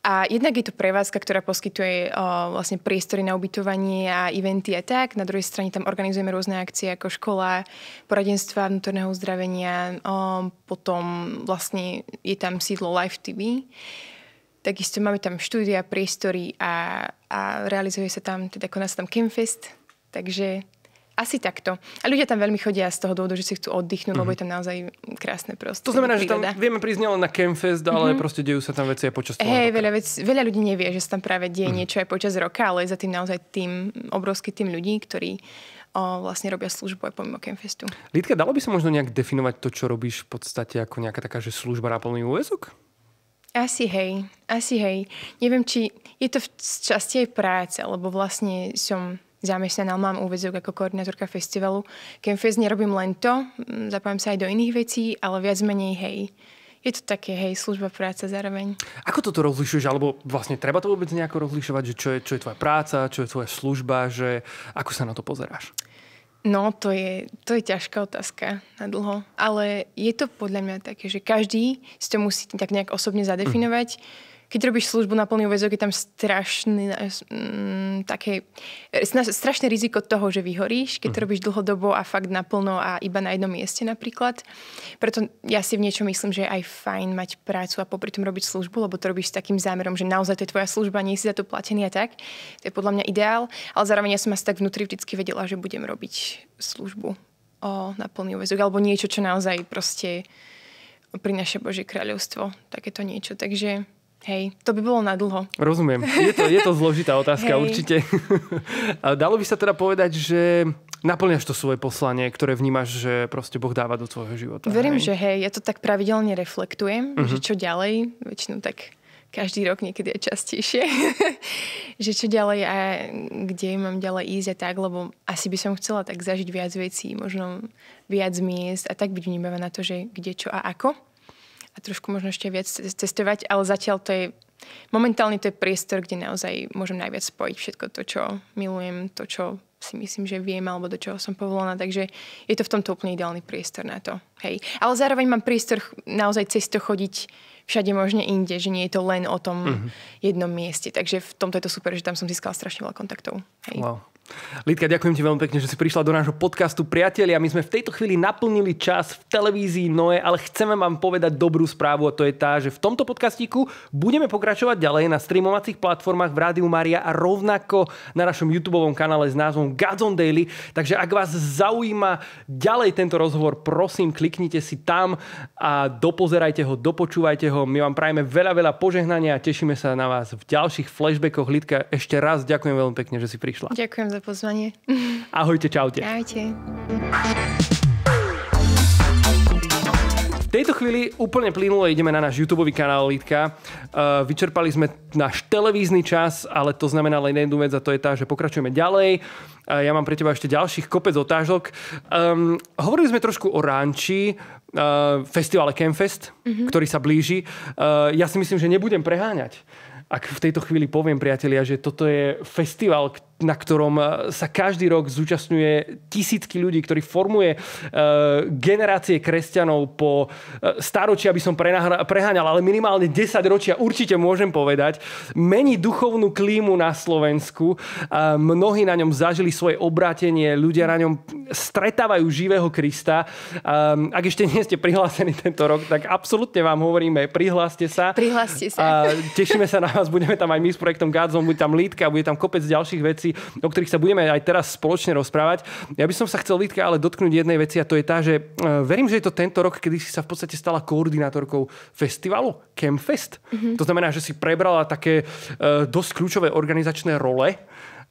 S2: A jednak je to prevádzka, ktorá poskytuje o, vlastne priestory na ubytovanie a eventy a tak. Na druhej strane tam organizujeme rôzne akcie ako škola, poradenstva vnútorného uzdravenia, o, potom vlastne je tam sídlo Live TV. Takisto máme tam štúdia, priestory a, a realizuje sa tam, teda koná sa tam Kimfest. Takže asi takto. A ľudia tam veľmi chodia z toho dôvodu, že si chcú oddychnúť, mm-hmm. lebo mhm. je tam naozaj krásne proste. To znamená, príroda.
S1: že tam vieme prísť nielen na Campfest, ale mm-hmm. proste dejú sa tam veci aj počas toho
S2: Hej, veľa, vec, veľa ľudí nevie, že sa tam práve deje mm-hmm. niečo aj počas roka, ale je za tým naozaj tým obrovský tým ľudí, ktorí o, vlastne robia službu aj pomimo Campfestu.
S1: Lidka, dalo by sa možno nejak definovať to, čo robíš v podstate ako nejaká taká, že služba na plný úvezok?
S2: Asi hej, asi hej. Neviem, či je to v časti aj práce, lebo vlastne som zamestnaná, mám úvezok ako koordinátorka festivalu. Campfest nerobím len to, mm, zapájam sa aj do iných vecí, ale viac menej hej. Je to také, hej, služba práca zároveň.
S1: Ako toto rozlišuješ, alebo vlastne treba to vôbec nejako rozlišovať, že čo je, čo je tvoja práca, čo je tvoja služba, že ako sa na to pozeráš?
S2: No, to je, to je ťažká otázka na dlho. Ale je to podľa mňa také, že každý si to musí tak nejak osobne zadefinovať. Mm keď robíš službu na plný uväzok, je tam strašný, mm, také, e, strašné riziko toho, že vyhoríš, keď to mhm. robíš dlhodobo a fakt naplno a iba na jednom mieste napríklad. Preto ja si v niečom myslím, že je aj fajn mať prácu a popri tom robiť službu, lebo to robíš s takým zámerom, že naozaj to je tvoja služba, nie si za to platený a tak. To je podľa mňa ideál, ale zároveň ja som asi tak vnútri vždycky vedela, že budem robiť službu o, na plný alebo niečo, čo naozaj proste prinaše Božie kráľovstvo, takéto niečo. Takže Hej, to by bolo na dlho.
S1: Rozumiem. Je to, je to zložitá otázka Hej. určite. Dalo by sa teda povedať, že naplňaš to svoje poslanie, ktoré vnímaš, že proste Boh dáva do tvojho života. Verím,
S2: hej? že hej, ja to tak pravidelne reflektujem, uh-huh. že mhm. čo ďalej, väčšinou tak každý rok, niekedy je častejšie, že čo ďalej a kde mám ďalej ísť a tak, lebo asi by som chcela tak zažiť viac vecí, možno viac miest a tak byť vnímavá na to, že kde čo a ako a trošku možno ešte viac cestovať, ale zatiaľ to je momentálne to je priestor, kde naozaj môžem najviac spojiť všetko to, čo milujem, to, čo si myslím, že viem alebo do čoho som povolaná, takže je to v tomto úplne ideálny priestor na to. Hej. Ale zároveň mám priestor naozaj cesto chodiť všade možne inde, že nie je to len o tom mm-hmm. jednom mieste. Takže v tomto je to super, že tam som získala strašne veľa kontaktov.
S1: Hej. Wow. Lidka, ďakujem ti veľmi pekne, že si prišla do nášho podcastu Priatelia. My sme v tejto chvíli naplnili čas v televízii Noe, ale chceme vám povedať dobrú správu a to je tá, že v tomto podcastíku budeme pokračovať ďalej na streamovacích platformách v Rádiu Maria a rovnako na našom YouTube kanále s názvom Gazon Daily. Takže ak vás zaujíma ďalej tento rozhovor, prosím, kliknite si tam a dopozerajte ho, dopočúvajte ho. My vám prajeme veľa, veľa požehnania a tešíme sa na vás v ďalších flashbackoch. Lidka, ešte raz ďakujem veľmi pekne, že si prišla.
S2: Ďakujem za pozvanie.
S1: Ahojte, čaute. Ahojte. V tejto chvíli úplne plynulo ideme na náš YouTube kanál Lidka. E, vyčerpali sme náš televízny čas, ale to znamená len jednu vec a to je tá, že pokračujeme ďalej. ja mám pre teba ešte ďalších kopec otážok. Um, hovorili sme trošku o ranči, uh, e, festivale Campfest, mm-hmm. ktorý sa blíži. Uh, ja si myslím, že nebudem preháňať ak v tejto chvíli poviem, priatelia, že toto je festival, na ktorom e, sa každý rok zúčastňuje tisícky ľudí, ktorý formuje e, generácie kresťanov po e, staročia, aby som preháňal, ale minimálne 10 ročia určite môžem povedať, mení duchovnú klímu na Slovensku. Mnohí na ňom zažili svoje obrátenie, ľudia na ňom stretávajú živého Krista. Ak ešte nie ste prihlásení tento rok, tak absolútne vám hovoríme, prihláste sa. Prihláste sa. A tešíme sa na vás, budeme tam aj my s projektom Gádzom, bude tam lídka, bude tam kopec ďalších vecí veci, o ktorých sa budeme aj teraz spoločne rozprávať. Ja by som sa chcel, Lidka ale dotknúť jednej veci a to je tá, že e, verím, že je to tento rok, kedy si sa v podstate stala koordinátorkou festivalu Campfest. Mm-hmm. To znamená, že si prebrala také e, dosť kľúčové organizačné role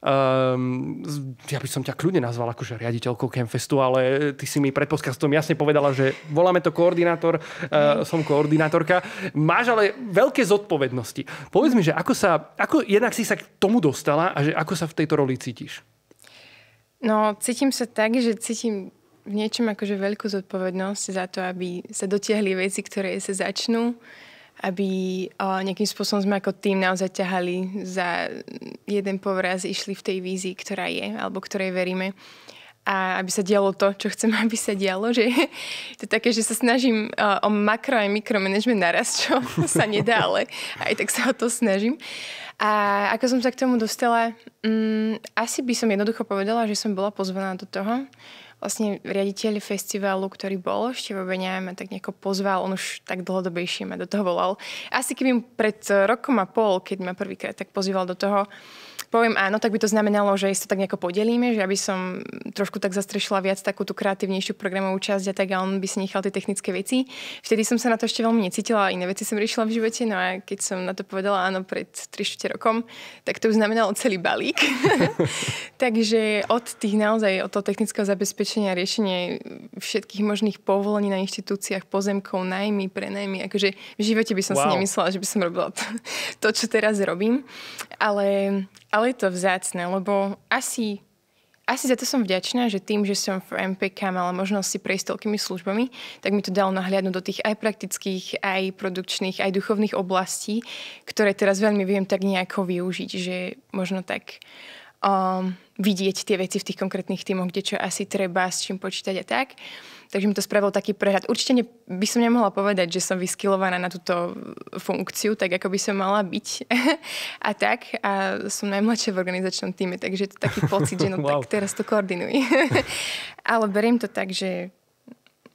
S1: Um, ja by som ťa kľudne nazval akože riaditeľkou Campfestu, ale ty si mi pred podcastom jasne povedala, že voláme to koordinátor, uh, som koordinátorka. Máš ale veľké zodpovednosti. Povedz mi, že ako sa, ako jednak si sa k tomu dostala a že ako sa v tejto roli cítiš?
S2: No, cítim sa tak, že cítim v niečom akože veľkú zodpovednosť za to, aby sa dotiahli veci, ktoré sa začnú aby o, nejakým spôsobom sme ako tým naozaj ťahali za jeden povraz, išli v tej vízii, ktorá je, alebo ktorej veríme a aby sa dialo to, čo chcem, aby sa dialo. Že to je také, že sa snažím o o makro aj mikromanagement naraz, čo sa nedá, ale aj tak sa o to snažím. A ako som sa k tomu dostala, mm, asi by som jednoducho povedala, že som bola pozvaná do toho vlastne riaditeľ festivalu, ktorý bol ešte v Beňajme, ma tak nejako pozval, on už tak dlhodobejšie ma do toho volal. Asi keby pred rokom a pol, keď ma prvýkrát tak pozýval do toho, poviem áno, tak by to znamenalo, že si to tak nejako podelíme, že aby som trošku tak zastrešila viac takú tú kreatívnejšiu programovú časť a tak a on by si nechal tie technické veci. Vtedy som sa na to ešte veľmi necítila a iné veci som riešila v živote, no a keď som na to povedala áno pred 3-4 rokom, tak to už znamenalo celý balík. Takže od tých naozaj, od toho technického zabezpečenia, riešenie všetkých možných povolení na inštitúciách, pozemkov, najmy, prenajmy, akože v živote by som wow. si nemyslela, že by som robila to, to čo teraz robím ale, ale je to vzácne, lebo asi, asi za to som vďačná, že tým, že som v MPK mala možnosť si prejsť toľkými službami, tak mi to dalo nahliadnúť do tých aj praktických, aj produkčných, aj duchovných oblastí, ktoré teraz veľmi viem tak nejako využiť, že možno tak um, vidieť tie veci v tých konkrétnych týmoch, kde čo asi treba, s čím počítať a tak takže mi to spravilo taký prehľad. Určite ne, by som nemohla povedať, že som vyskilovaná na túto funkciu, tak ako by som mala byť. a tak, a som najmladšia v organizačnom týme, takže je to taký pocit, že no wow. tak teraz to koordinuj. Ale beriem to tak, že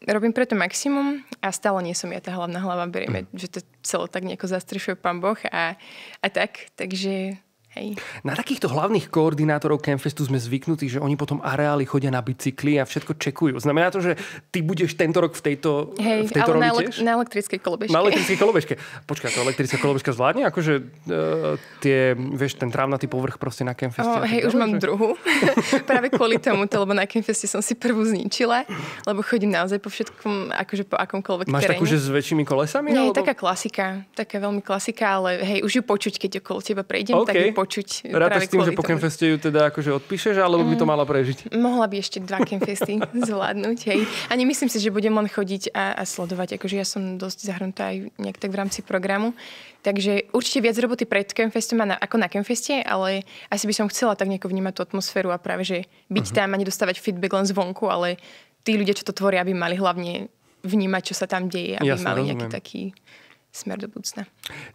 S2: robím preto maximum a stále nie som ja tá hlavná hlava, berieme, mm. že to celo tak nejako zastrešuje pán Boh a, a tak, takže Hej.
S1: Na takýchto hlavných koordinátorov Campfestu sme zvyknutí, že oni potom areály chodia na bicykli a všetko čekujú. Znamená to, že ty budeš tento rok v tejto, Hej, v tejto ale na, tiež?
S2: na elektrickej kolobežke. Na elektrickej
S1: kolobežke. Počkaj, to elektrická kolobežka zvládne? Akože uh, tie, vieš, ten trávnatý povrch proste na Campfeste. Oh, hej, už mám
S2: druhú. Práve kvôli to, lebo na Campfeste som si prvú zničila, lebo chodím naozaj po všetkom, akože po akomkoľvek Máš teréne. takú, že
S1: s väčšími kolesami? Nie, alebo... taká
S2: klasika. Taká veľmi klasika, ale hej, už ju počuť, keď okolo teba prejdem, okay. tak ju počuť. Rátaš s tým, že po Campfeste
S1: ju teda akože odpíšeš, alebo by to mm. mala prežiť?
S2: mohla by ešte dva Campfesty zvládnuť, hej. A nemyslím si, že budem len chodiť a, a sledovať. Akože ja som dosť zahrnutá aj nejak tak v rámci programu. Takže určite viac roboty pred Campfestom ako na Campfeste, ale asi by som chcela tak nejako vnímať tú atmosféru a práve, že byť uh-huh. tam a nedostávať feedback len zvonku, ale tí ľudia, čo to tvoria, aby mali hlavne vnímať, čo sa tam deje, aby Jasne, mali rozumiem. nejaký taký smer do budúcna.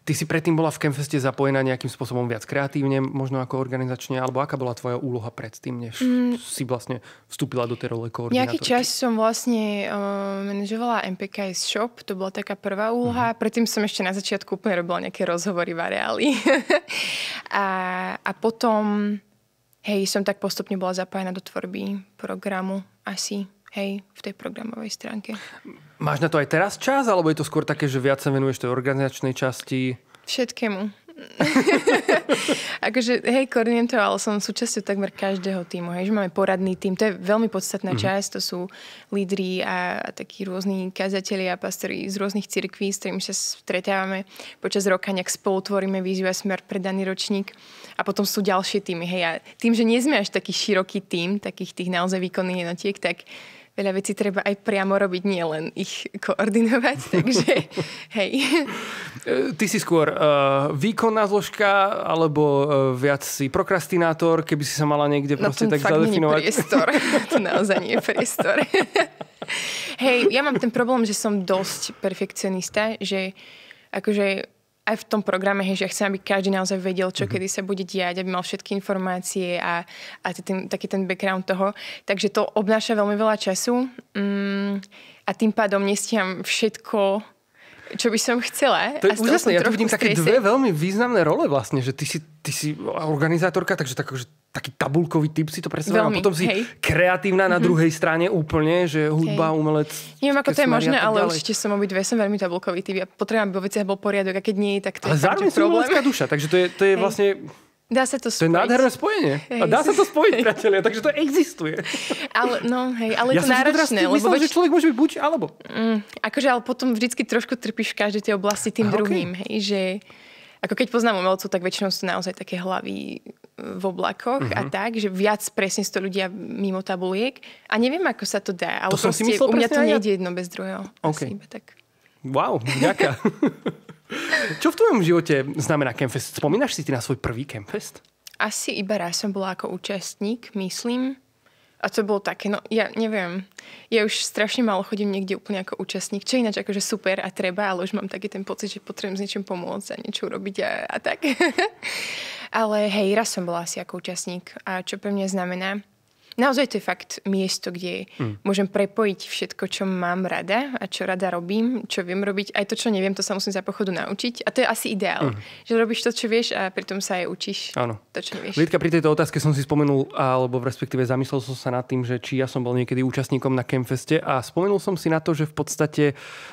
S1: Ty si predtým bola v Kemfeste zapojená nejakým spôsobom viac kreatívne, možno ako organizačne, alebo aká bola tvoja úloha predtým, než mm. si vlastne vstúpila do tej role koordinátorky? Nejaký čas
S2: som vlastne uh, manažovala MPKS Shop, to bola taká prvá úloha. Mm. Predtým som ešte na začiatku úplne robila nejaké rozhovory v areáli. a, a potom, hej, som tak postupne bola zapojená do tvorby programu asi Hej, v tej programovej stránke.
S1: Máš na to aj teraz čas, alebo je to skôr také, že viac sa venuješ tej organizačnej časti?
S2: Všetkému. akože, hej, koordinoval som súčasťou takmer každého týmu. Hej, že máme poradný tým, to je veľmi podstatná mm-hmm. časť, to sú lídri a, a takí rôzni kazatelia a pastori z rôznych cirkví, s ktorými sa stretávame počas roka, nejak spolu víziu a smer pre daný ročník. A potom sú ďalšie týmy. Hej, a tým, že nie sme až taký široký tým, takých tých naozaj výkonných jednotiek, tak veľa vecí treba aj priamo robiť, nielen ich koordinovať, takže hej.
S1: E, ty si skôr uh, výkonná zložka, alebo uh, viac si prokrastinátor, keby si sa mala niekde no, proste tak zadefinovať? No priestor,
S2: to naozaj nie je priestor. hej, ja mám ten problém, že som dosť perfekcionista, že akože aj v tom programe, hej, že chcem, aby každý naozaj vedel, čo mm-hmm. kedy sa bude diať, aby mal všetky informácie a, a ten, taký ten background toho. Takže to obnáša veľmi veľa času mm, a tým pádom nestiam všetko, čo by som chcela. To je úžasné, ja tu vidím také dve
S1: veľmi významné role vlastne, že ty si, ty si organizátorka, takže tak, že akože taký tabulkový typ si to predstavila. Veľmi, a potom si hej. kreatívna na mm-hmm. druhej strane úplne, že hudba, hej. umelec. Neviem, ako to je možné, ale určite
S2: som obidve, som veľmi tabulkový typ. Ja potrebujem, aby vo veciach bol poriadok a keď nie, tak to ale je zároveň problém. umelecká
S1: duša, takže to je, to je hej. Vlastne
S2: Dá sa to spojiť. To je nádherné spojenie. Hej, a dá sa to spojiť,
S1: hej. priatelia, takže to existuje.
S2: Ale, no, hej, ale ja to náročné. Ja myslel, lebo... že človek môže byť buď alebo. Mm, akože, ale potom vždycky trošku trpíš v každej tej oblasti tým Aha, druhým. Okay. Hej, že, ako keď poznám umelcov, tak väčšinou sú naozaj také hlavy v oblakoch uh-huh. a mhm. tak, že viac presne sto ľudia mimo tabuliek. A neviem, ako sa to dá. Ale to som si myslel u mňa to nejde jedno bez druhého. Okay. Asi tak.
S1: Wow, ďaká. Čo v tvojom živote znamená Campfest? Spomínaš si ty na svoj prvý Campfest?
S2: Asi iba raz som bola ako účastník, myslím. A to bolo také, no ja neviem, ja už strašne málo chodím niekde úplne ako účastník, čo ináč akože super a treba, ale už mám taký ten pocit, že potrebujem s niečím pomôcť a niečo urobiť a, a tak. ale hej, raz som bola asi ako účastník a čo pre mňa znamená, naozaj to je fakt miesto, kde mm. môžem prepojiť všetko, čo mám rada a čo rada robím, čo viem robiť. Aj to, čo neviem, to sa musím za pochodu naučiť. A to je asi ideál, mm. že robíš to, čo vieš a pritom sa aj učíš Áno. to, čo nevieš. Lidka,
S1: pri tejto otázke som si spomenul, alebo v respektíve zamyslel som sa nad tým, že či ja som bol niekedy účastníkom na Campfeste a spomenul som si na to, že v podstate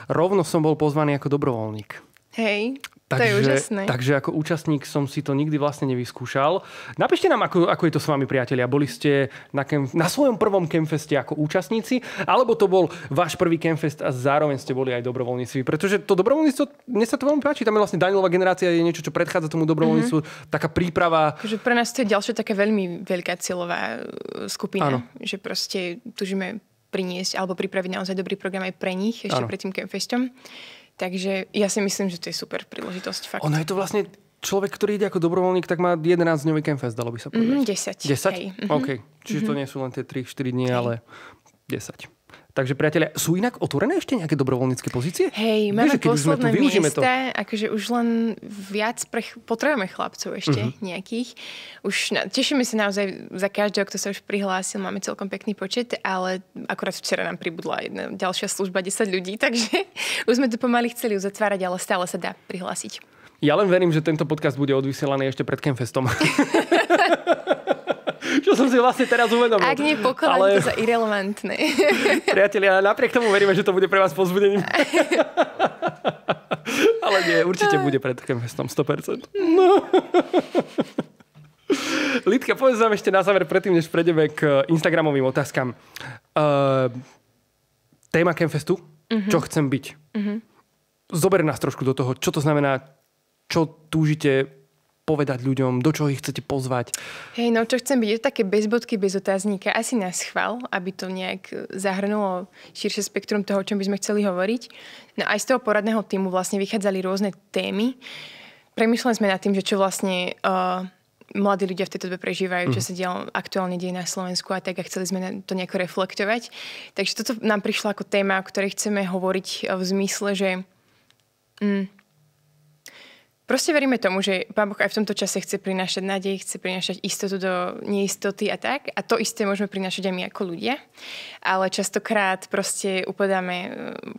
S1: rovno som bol pozvaný ako dobrovoľník.
S2: Hej. Takže, to je úžasné. Takže
S1: ako účastník som si to nikdy vlastne nevyskúšal. Napíšte nám, ako, ako je to s vami, priatelia. Boli ste na, camp, na svojom prvom kemfeste ako účastníci, alebo to bol váš prvý kemfest a zároveň ste boli aj dobrovoľníci. Pretože to dobrovoľníctvo, mne sa to veľmi páči, tam je vlastne Danielová generácia, je niečo, čo predchádza tomu dobrovoľníctvu, mm-hmm. taká príprava.
S2: Takže pre nás to je ďalšia taká veľmi veľká cieľová e, skupina, ano. že proste tužíme priniesť alebo pripraviť naozaj dobrý program aj pre nich ešte ano. pred tým campfestom. Takže ja si myslím, že to je super príležitosť. Fakt. Ono je to
S1: vlastne človek, ktorý ide ako dobrovoľník, tak má 11-dňový campfest, dalo by sa mhm, povedať. Mm, 10. 10? Hej. Mhm. OK. Čiže mm-hmm. to mhm. nie sú len tie 3-4 dní, Hej. ale 10. Takže priatelia, sú inak otvorené ešte nejaké dobrovoľnícke pozície? Hej, máme Vieš, posledné tu, mieste, to.
S2: akože už len viac pre, potrebujeme chlapcov ešte uh-huh. nejakých. Už na, tešíme sa naozaj za každého, kto sa už prihlásil, máme celkom pekný počet, ale akorát včera nám pribudla jedna ďalšia služba 10 ľudí, takže už sme to pomaly chceli uzatvárať, ale stále sa dá prihlásiť.
S1: Ja len verím, že tento podcast bude odvysielaný ešte pred Campfestom.
S2: čo som si vlastne teraz uvedomil. Ak nie poklad, Ale... to za irrelevantné.
S1: Priatelia, napriek tomu veríme, že to bude pre vás pozbudením. Ale nie, určite bude pred Kemfestom 100%. No. Lidka, povedz nám ešte na záver, predtým, než prejdeme k Instagramovým otázkam. Uh, téma Campfestu, uh-huh. Mhm. čo chcem byť. Uh-huh. Zober nás trošku do toho, čo to znamená, čo túžite povedať ľuďom, do čoho ich chcete pozvať?
S2: Hej, no čo chcem byť, je to také bez bodky, bez otáznika, asi na schval, aby to nejak zahrnulo širšie spektrum toho, o čom by sme chceli hovoriť. No aj z toho poradného týmu vlastne vychádzali rôzne témy. Premýšľali sme nad tým, že čo vlastne uh, mladí ľudia v tejto dobe prežívajú, čo mhm. sa dialo, aktuálne deje na Slovensku a tak a chceli sme to nejako reflektovať. Takže toto nám prišlo ako téma, o ktorej chceme hovoriť v zmysle, že... Mm, Proste veríme tomu, že Pán Boh aj v tomto čase chce prinášať nádej, chce prinášať istotu do neistoty a tak. A to isté môžeme prinášať aj my ako ľudia. Ale častokrát proste upadáme eh,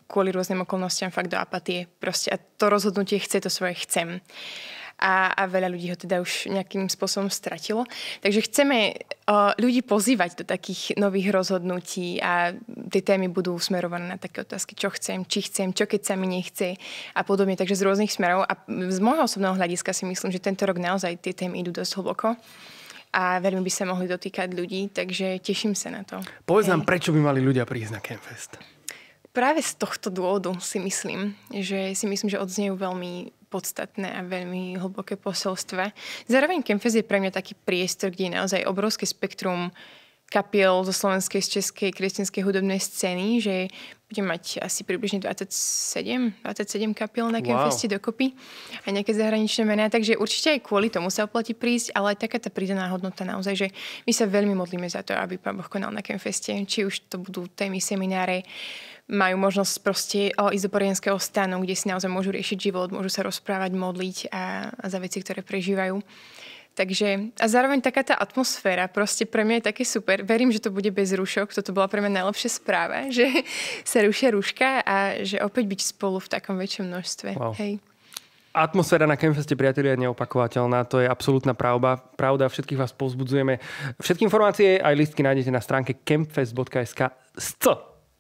S2: kvôli rôznym okolnostiam fakt do apatie. Proste a to rozhodnutie chce, to svoje chcem a, a veľa ľudí ho teda už nejakým spôsobom stratilo. Takže chceme uh, ľudí pozývať do takých nových rozhodnutí a tie témy budú smerované na také otázky, čo chcem, či chcem, čo keď sa mi nechce a podobne. Takže z rôznych smerov a z môjho osobného hľadiska si myslím, že tento rok naozaj tie témy idú dosť hlboko a veľmi by sa mohli dotýkať ľudí, takže teším sa na to.
S1: Povedz nám, prečo by mali ľudia prísť na Campfest?
S2: práve z tohto dôvodu si myslím, že si myslím, že odznejú veľmi podstatné a veľmi hlboké posolstva. Zároveň Kempfest je pre mňa taký priestor, kde je naozaj obrovské spektrum uh, kapiel zo slovenskej, z českej, kresťanskej hudobnej scény, že budem mať asi približne 27, 27 kapiel na wow. feste dokopy a nejaké zahraničné mená, takže určite aj kvôli tomu sa oplatí prísť, ale aj taká tá pridaná hodnota naozaj, že my sa veľmi modlíme za to, aby Pán Boh konal na feste, či už to budú témy semináre, majú možnosť proste ísť do stanu, kde si naozaj môžu riešiť život, môžu sa rozprávať, modliť a, a za veci, ktoré prežívajú. Takže a zároveň taká tá atmosféra, proste pre mňa je také super. Verím, že to bude bez rušok, toto bola pre mňa najlepšia správa, že sa rušia ruška a že opäť byť spolu v takom väčšom množstve. Wow. Hej.
S1: Atmosféra na Campfeste, priatelia, je neopakovateľná. To je absolútna pravda. pravda. Všetkých vás povzbudzujeme. Všetky informácie aj listky nájdete na stránke campfest.sk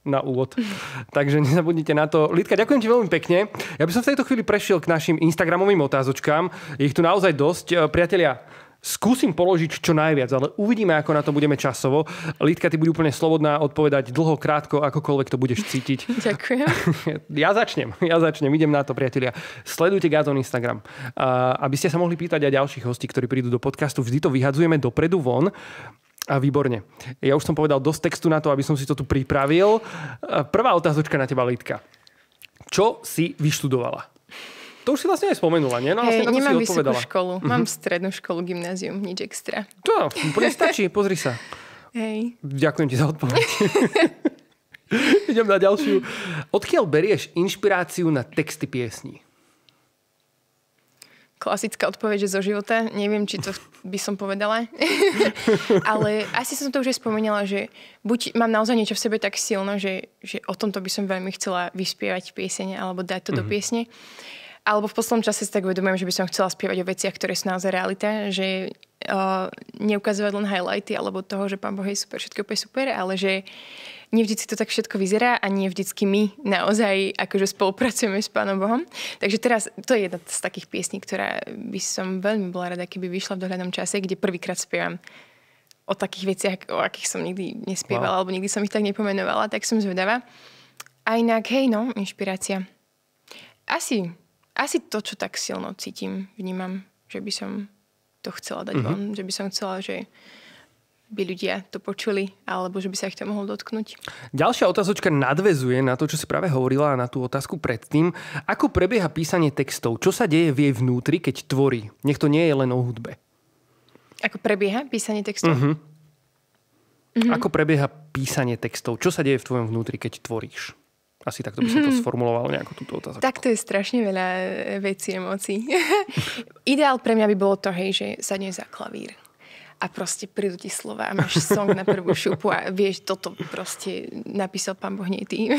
S1: na úvod. Takže nezabudnite na to. Lidka, ďakujem ti veľmi pekne. Ja by som v tejto chvíli prešiel k našim Instagramovým otázočkám. Je ich tu naozaj dosť. E, priatelia, skúsim položiť čo najviac, ale uvidíme, ako na to budeme časovo. Lidka ty bude úplne slobodná odpovedať dlho, krátko, akokoľvek to budeš cítiť.
S2: Ďakujem.
S1: Ja začnem, ja začnem, idem na to, priatelia. Sledujte Gazon Instagram, aby ste sa mohli pýtať aj ďalších hostí, ktorí prídu do podcastu. Vždy to vyhadzujeme dopredu von. A výborne. Ja už som povedal dosť textu na to, aby som si to tu pripravil. Prvá otázočka na teba, Lidka. Čo si vyštudovala? To už si vlastne aj spomenula, nie? No, vlastne hey, nemám vysokú školu. Mm-hmm. Mám
S2: strednú školu, gymnázium, nič extra.
S1: To, úplne stačí, pozri sa. Hej. Ďakujem ti za odpoveď. Idem na ďalšiu. Odkiaľ berieš inšpiráciu na texty piesní?
S2: klasická odpoveď, že zo života. Neviem, či to by som povedala. Ale asi som to už aj spomínala, že buď mám naozaj niečo v sebe tak silno, že, že o tomto by som veľmi chcela vyspievať piesene alebo dať to mm-hmm. do mhm. piesne. Alebo v poslednom čase si tak uvedomujem, že by som chcela spievať o veciach, ktoré sú naozaj realita, že uh, neukazovať len highlighty alebo toho, že pán Boh je super, všetko je super, ale že uh, Nevždy to tak všetko vyzerá a nie vždycky my naozaj akože spolupracujeme s Pánom Bohom. Takže teraz to je jedna z takých piesní, ktorá by som veľmi bola rada, keby vyšla v dohľadnom čase, kde prvýkrát spievam o takých veciach, o akých som nikdy nespievala, wow. alebo nikdy som ich tak nepomenovala, tak som zvedavá. A inak, hej, no, inšpirácia. Asi, asi to, čo tak silno cítim, vnímam, že by som to chcela dať mm-hmm. von, že by som chcela, že by ľudia to počuli alebo že by sa ich to mohol dotknúť.
S1: Ďalšia otázočka nadvezuje na to, čo si práve hovorila a na tú otázku predtým. Ako prebieha písanie textov? Čo sa deje v jej vnútri, keď tvorí? Nech to nie je len o hudbe.
S2: Ako prebieha písanie textov? Uh-huh. Uh-huh. Ako
S1: prebieha písanie textov? Čo sa deje v tvojom vnútri, keď tvoríš? Asi takto by som to mhm. sformuloval nejakú túto otázku. Tak
S2: to je strašne veľa eh, vecí, emócií. Ideál pre mňa by bolo to, hej, že sadne za klavír a proste prídu ti slova a máš song na prvú šupu a vieš, toto proste napísal pán Boh, nie ty.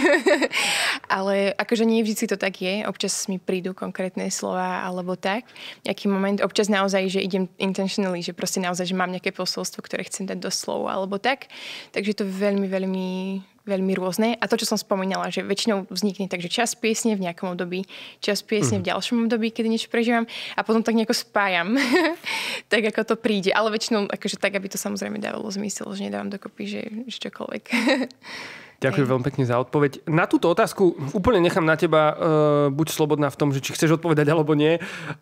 S2: Ale akože nie vždy to tak je. Občas mi prídu konkrétne slova alebo tak. Nejaký moment, občas naozaj, že idem intentionally, že proste naozaj, že mám nejaké posolstvo, ktoré chcem dať do slov alebo tak. Takže to veľmi, veľmi veľmi rôzne. A to, čo som spomínala, že väčšinou vznikne takže čas piesne v nejakom období, čas piesne mm. v mhm. ďalšom období, kedy niečo prežívam a potom tak nejako spájam, tak ako to príde. Ale väčšinou akože tak, aby to samozrejme dávalo zmysel, že nedávam dokopy, že, že čokoľvek.
S1: Ďakujem veľmi pekne za odpoveď. Na túto otázku úplne nechám na teba, uh, buď slobodná v tom, že či chceš odpovedať alebo nie.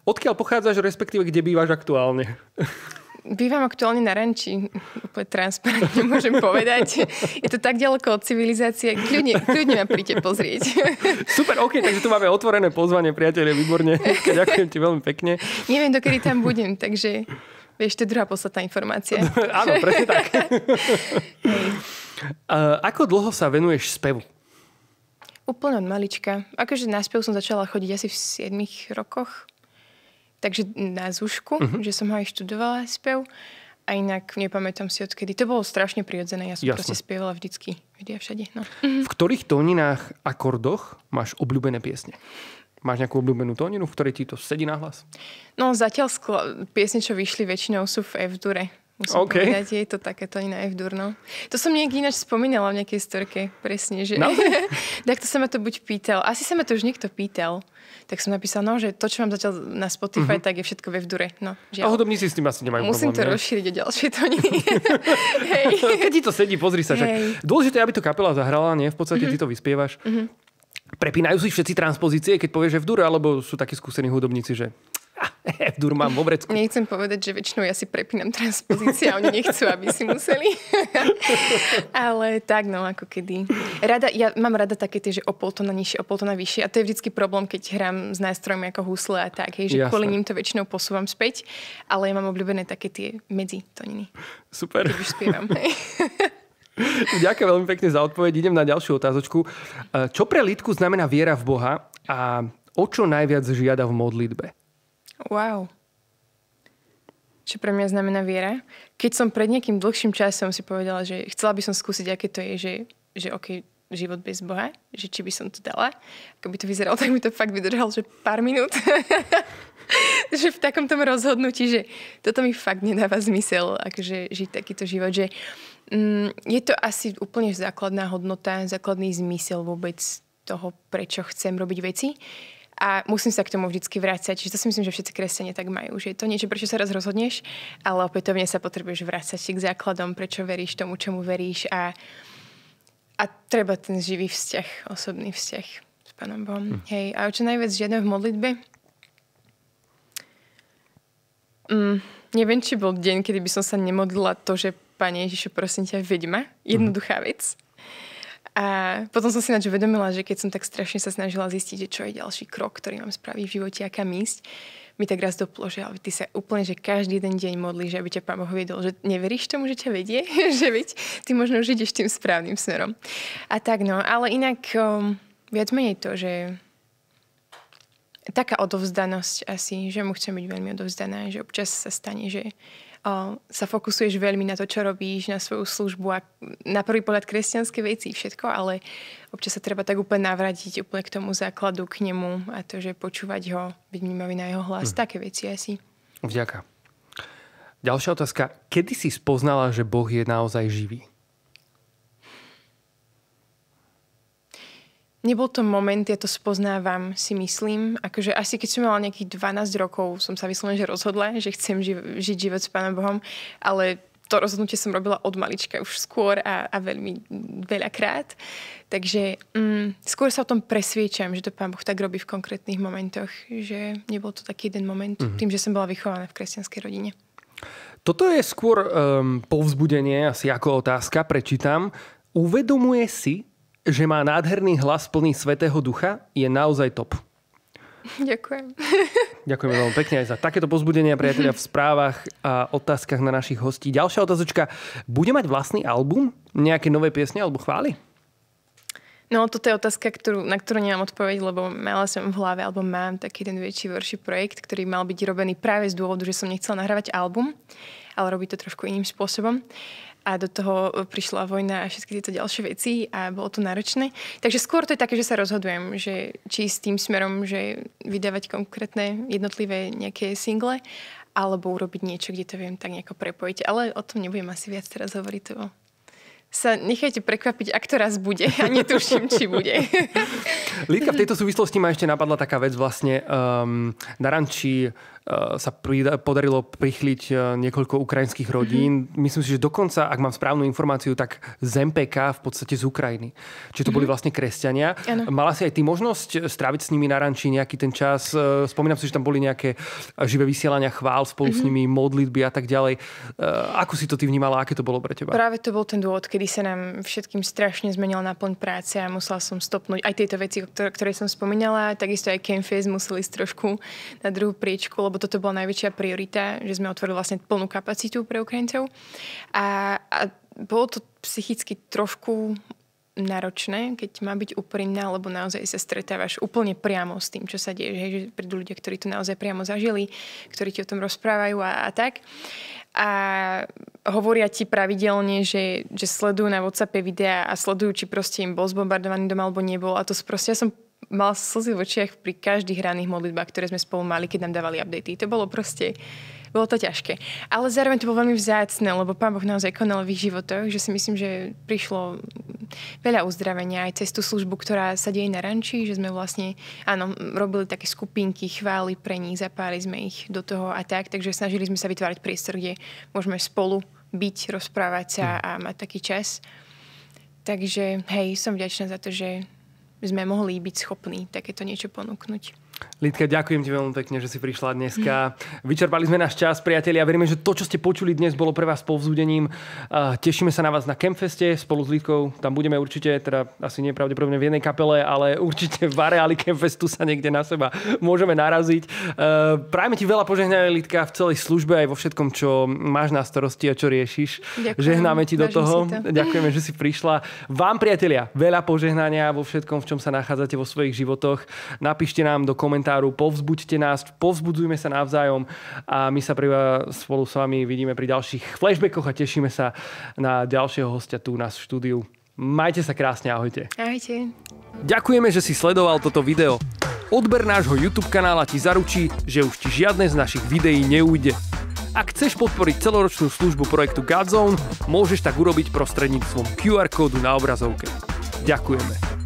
S1: Odkiaľ pochádzaš, respektíve kde bývaš aktuálne?
S2: Bývam aktuálne na ranči, úplne transparentne môžem povedať. Je to tak ďaleko od civilizácie, kľudne, kľudne ma príďte pozrieť.
S1: Super, ok, takže tu máme otvorené pozvanie, priatelia, výborne. Ďakujem ti veľmi pekne.
S2: Neviem, dokedy tam budem, takže vieš, to je druhá podstatná informácia. Áno,
S1: presne tak. Ako dlho sa venuješ spevu?
S2: Úplne od malička. Akože na spev som začala chodiť asi v 7 rokoch takže na Zúšku, uh-huh. že som ho aj študovala spev. A inak nepamätám si odkedy. To bolo strašne prirodzené. Ja som Jasne. proste spievala vždycky. Vždy a všade. No. V
S1: ktorých tóninách, a kordoch máš obľúbené piesne? Máš nejakú obľúbenú tóninu, v ktorej ti to sedí na hlas?
S2: No zatiaľ skl- piesne, čo vyšli väčšinou sú v F-dure. Musím okay. povedať, je to takéto iné v durno. To som niekde ináč spomínala v nejakej storke, presne, že... No. tak to sa ma to buď pýtal. Asi sa ma to už niekto pýtal. Tak som napísala, no, že to, čo mám zatiaľ na Spotify, mm-hmm. tak je všetko ve v dure. No, žiaľ. A
S1: hudobníci s tým asi nemajú Musím problém, to ne? rozšíriť
S2: o ďalšie to nie. Hej.
S1: Keď ti to sedí, pozri sa. Hey. Však. Dôležité, aby to kapela zahrala, nie? V podstate mm-hmm. ty mhm. to vyspievaš. Mm-hmm. Prepínajú si všetci transpozície, keď povieš, že v dure, alebo sú takí skúsení hudobníci, že
S2: F-dur mám v obrecku. Nechcem povedať, že väčšinou ja si prepínam transpozície a oni nechcú, aby si museli. Ale tak, no ako kedy. Rada, ja mám rada také tie, že o tona nižšie, o tona vyššie a to je vždycky problém, keď hrám s nástrojmi ako husle a tak, hej, že Jasne. kvôli ním to väčšinou posúvam späť, ale ja mám obľúbené také tie medzi toniny.
S1: Super. Keď už spievam. Ďakujem veľmi pekne za odpoveď. Idem na ďalšiu otázočku. E, čo pre Lidku znamená viera v Boha a o čo najviac žiada v modlitbe?
S2: Wow. Čo pre mňa znamená viera. Keď som pred nejakým dlhším časom si povedala, že chcela by som skúsiť, aké to je, že, že OK, život bez Boha, že či by som to dala. Ako by to vyzeralo, tak by to fakt vydržalo, že pár minút. že v takom tom rozhodnutí, že toto mi fakt nedáva zmysel, akože žiť takýto život, že mm, je to asi úplne základná hodnota, základný zmysel vôbec toho, prečo chcem robiť veci a musím sa k tomu vždycky vrácať. Čiže to si myslím, že všetci kresťania tak majú, že je to niečo, prečo sa raz rozhodneš, ale opätovne sa potrebuješ vrácať k základom, prečo veríš tomu, čomu veríš a, a treba ten živý vzťah, osobný vzťah s Pánom Bohom. Hm. Hej, a čo najviac žiadne v modlitbe? Mm, neviem, či bol deň, kedy by som sa nemodlila to, že Pane Ježišu, prosím ťa, veď ma. Hm. Jednoduchá vec. Hm. A potom som si ináč uvedomila, že keď som tak strašne sa snažila zistiť, že čo je ďalší krok, ktorý mám spraviť v živote a ísť, mi tak raz doplo, že ty sa úplne, že každý jeden deň modlíš, aby ťa Pán Boh vedel, že neveríš tomu, že ťa vedie, že veď ty možno už ideš tým správnym smerom. A tak no, ale inak um, viac menej to, že taká odovzdanosť asi, že mu chcem byť veľmi odovzdaná, že občas sa stane, že sa fokusuješ veľmi na to, čo robíš, na svoju službu a na prvý pohľad kresťanské veci, všetko, ale občas sa treba tak úplne navradiť úplne k tomu základu, k nemu a to, že počúvať ho, byť vnímavý na jeho hlas, mm. také veci asi.
S1: Vďaka. Ďalšia otázka. Kedy si spoznala, že Boh je naozaj živý?
S2: Nebol to moment, ja to spoznávam, si myslím. Akože asi keď som mala nejakých 12 rokov, som sa vyslovene, že rozhodla, že chcem ži- žiť život s Pánom Bohom, ale to rozhodnutie som robila od malička už skôr a, a veľmi veľakrát. Takže mm, skôr sa o tom presviečam, že to Pán Boh tak robí v konkrétnych momentoch, že nebol to taký jeden moment, mm-hmm. tým, že som bola vychovaná v kresťanskej rodine.
S1: Toto je skôr um, povzbudenie, asi ako otázka, prečítam. Uvedomuje si, že má nádherný hlas plný Svetého Ducha, je naozaj top. Ďakujem. Ďakujem veľmi pekne aj za takéto pozbudenia, priatelia, v správach a otázkach na našich hostí. Ďalšia otázočka. Bude mať vlastný album? Nejaké nové piesne alebo chvály?
S2: No, toto je otázka, ktorú, na ktorú nemám odpoveď, lebo mala som v hlave, alebo mám taký ten väčší, horší projekt, ktorý mal byť robený práve z dôvodu, že som nechcela nahrávať album, ale robiť to trošku iným spôsobom a do toho prišla vojna a všetky tieto ďalšie veci a bolo to náročné. Takže skôr to je také, že sa rozhodujem, že či s tým smerom, že vydávať konkrétne jednotlivé nejaké single, alebo urobiť niečo, kde to viem tak nejako prepojiť. Ale o tom nebudem asi viac teraz hovoriť. To sa nechajte prekvapiť, ak to raz bude. A netuším, či bude.
S1: Lidka, v tejto súvislosti ma ešte napadla taká vec vlastne. Um, ehm, Narančí Eh, sa podarilo prichliť eh, niekoľko ukrajinských mhm. rodín. Mm-hmm. Myslím si, že dokonca, ak mám správnu informáciu, tak z MPK v podstate z Ukrajiny. Čiže to mm-hmm. boli mhm. vlastne kresťania. Ano. Mala si aj ty možnosť eh, stráviť s nimi na ranči nejaký ten čas? Spomínam si, že tam boli nejaké živé vysielania chvál spolu mm-hmm. s mhm. nimi, modlitby a tak ďalej. Ako si to ty vnímala? Aké to bolo pre teba? Práve
S2: to bol ten dôvod, kedy sa nám všetkým strašne zmenil náplň práce a musela som stopnúť aj tieto veci, ktoré, ktoré som spomínala. Takisto aj Campfest museli ísť trošku na druhú priečku, lebo toto bola najväčšia priorita, že sme otvorili vlastne plnú kapacitu pre Ukrajincov. A, a bolo to psychicky trošku náročné, keď má byť úprimná, lebo naozaj sa stretávaš úplne priamo s tým, čo sa deje. Hej, že prídu ľudia, ktorí to naozaj priamo zažili, ktorí ti o tom rozprávajú a, a tak. A hovoria ti pravidelne, že, že sledujú na WhatsApp videá a sledujú, či proste im bol zbombardovaný dom alebo nebol. A to proste ja som mal slzy v očiach pri každých ranných modlitbách, ktoré sme spolu mali, keď nám dávali updaty. To bolo proste, bolo to ťažké. Ale zároveň to bolo veľmi vzácne, lebo Pán Boh naozaj konal v ich životoch, že si myslím, že prišlo veľa uzdravenia aj cez tú službu, ktorá sa deje na ranči, že sme vlastne, áno, robili také skupinky chvály pre nich, zapáli sme ich do toho a tak, takže snažili sme sa vytvárať priestor, kde môžeme spolu byť, rozprávať sa hm. a mať taký čas. Takže hej, som vďačná za to, že by sme mohli byť schopní takéto niečo ponúknuť.
S1: Lidka, ďakujem ti veľmi pekne, že si prišla dneska. Vyčerpali sme náš čas, priatelia. Veríme, že to, čo ste počuli dnes, bolo pre vás povzúdením. Tešíme sa na vás na Campfeste spolu s Lidkou. Tam budeme určite, teda asi nepravdepodobne v jednej kapele, ale určite v areáli Campfestu sa niekde na seba môžeme naraziť. E, Prajme ti veľa požehnania, Lidka, v celej službe aj vo všetkom, čo máš na starosti a čo riešiš. Ďakujem, Žehnáme ti do toho. To. Ďakujeme, že si prišla. Vám, priatelia, veľa požehnania vo všetkom, v čom sa nachádzate vo svojich životoch. Napíšte nám do komentáru, povzbuďte nás, povzbudzujme sa navzájom a my sa pri spolu s vami vidíme pri ďalších flashbackoch a tešíme sa na ďalšieho hostia tu nás v štúdiu. Majte sa krásne, ahojte. Ahojte. Ďakujeme, že si sledoval toto video. Odber nášho YouTube kanála ti zaručí, že už ti žiadne z našich videí neújde. Ak chceš podporiť celoročnú službu projektu Godzone, môžeš tak urobiť prostredníctvom QR kódu na obrazovke. Ďakujeme.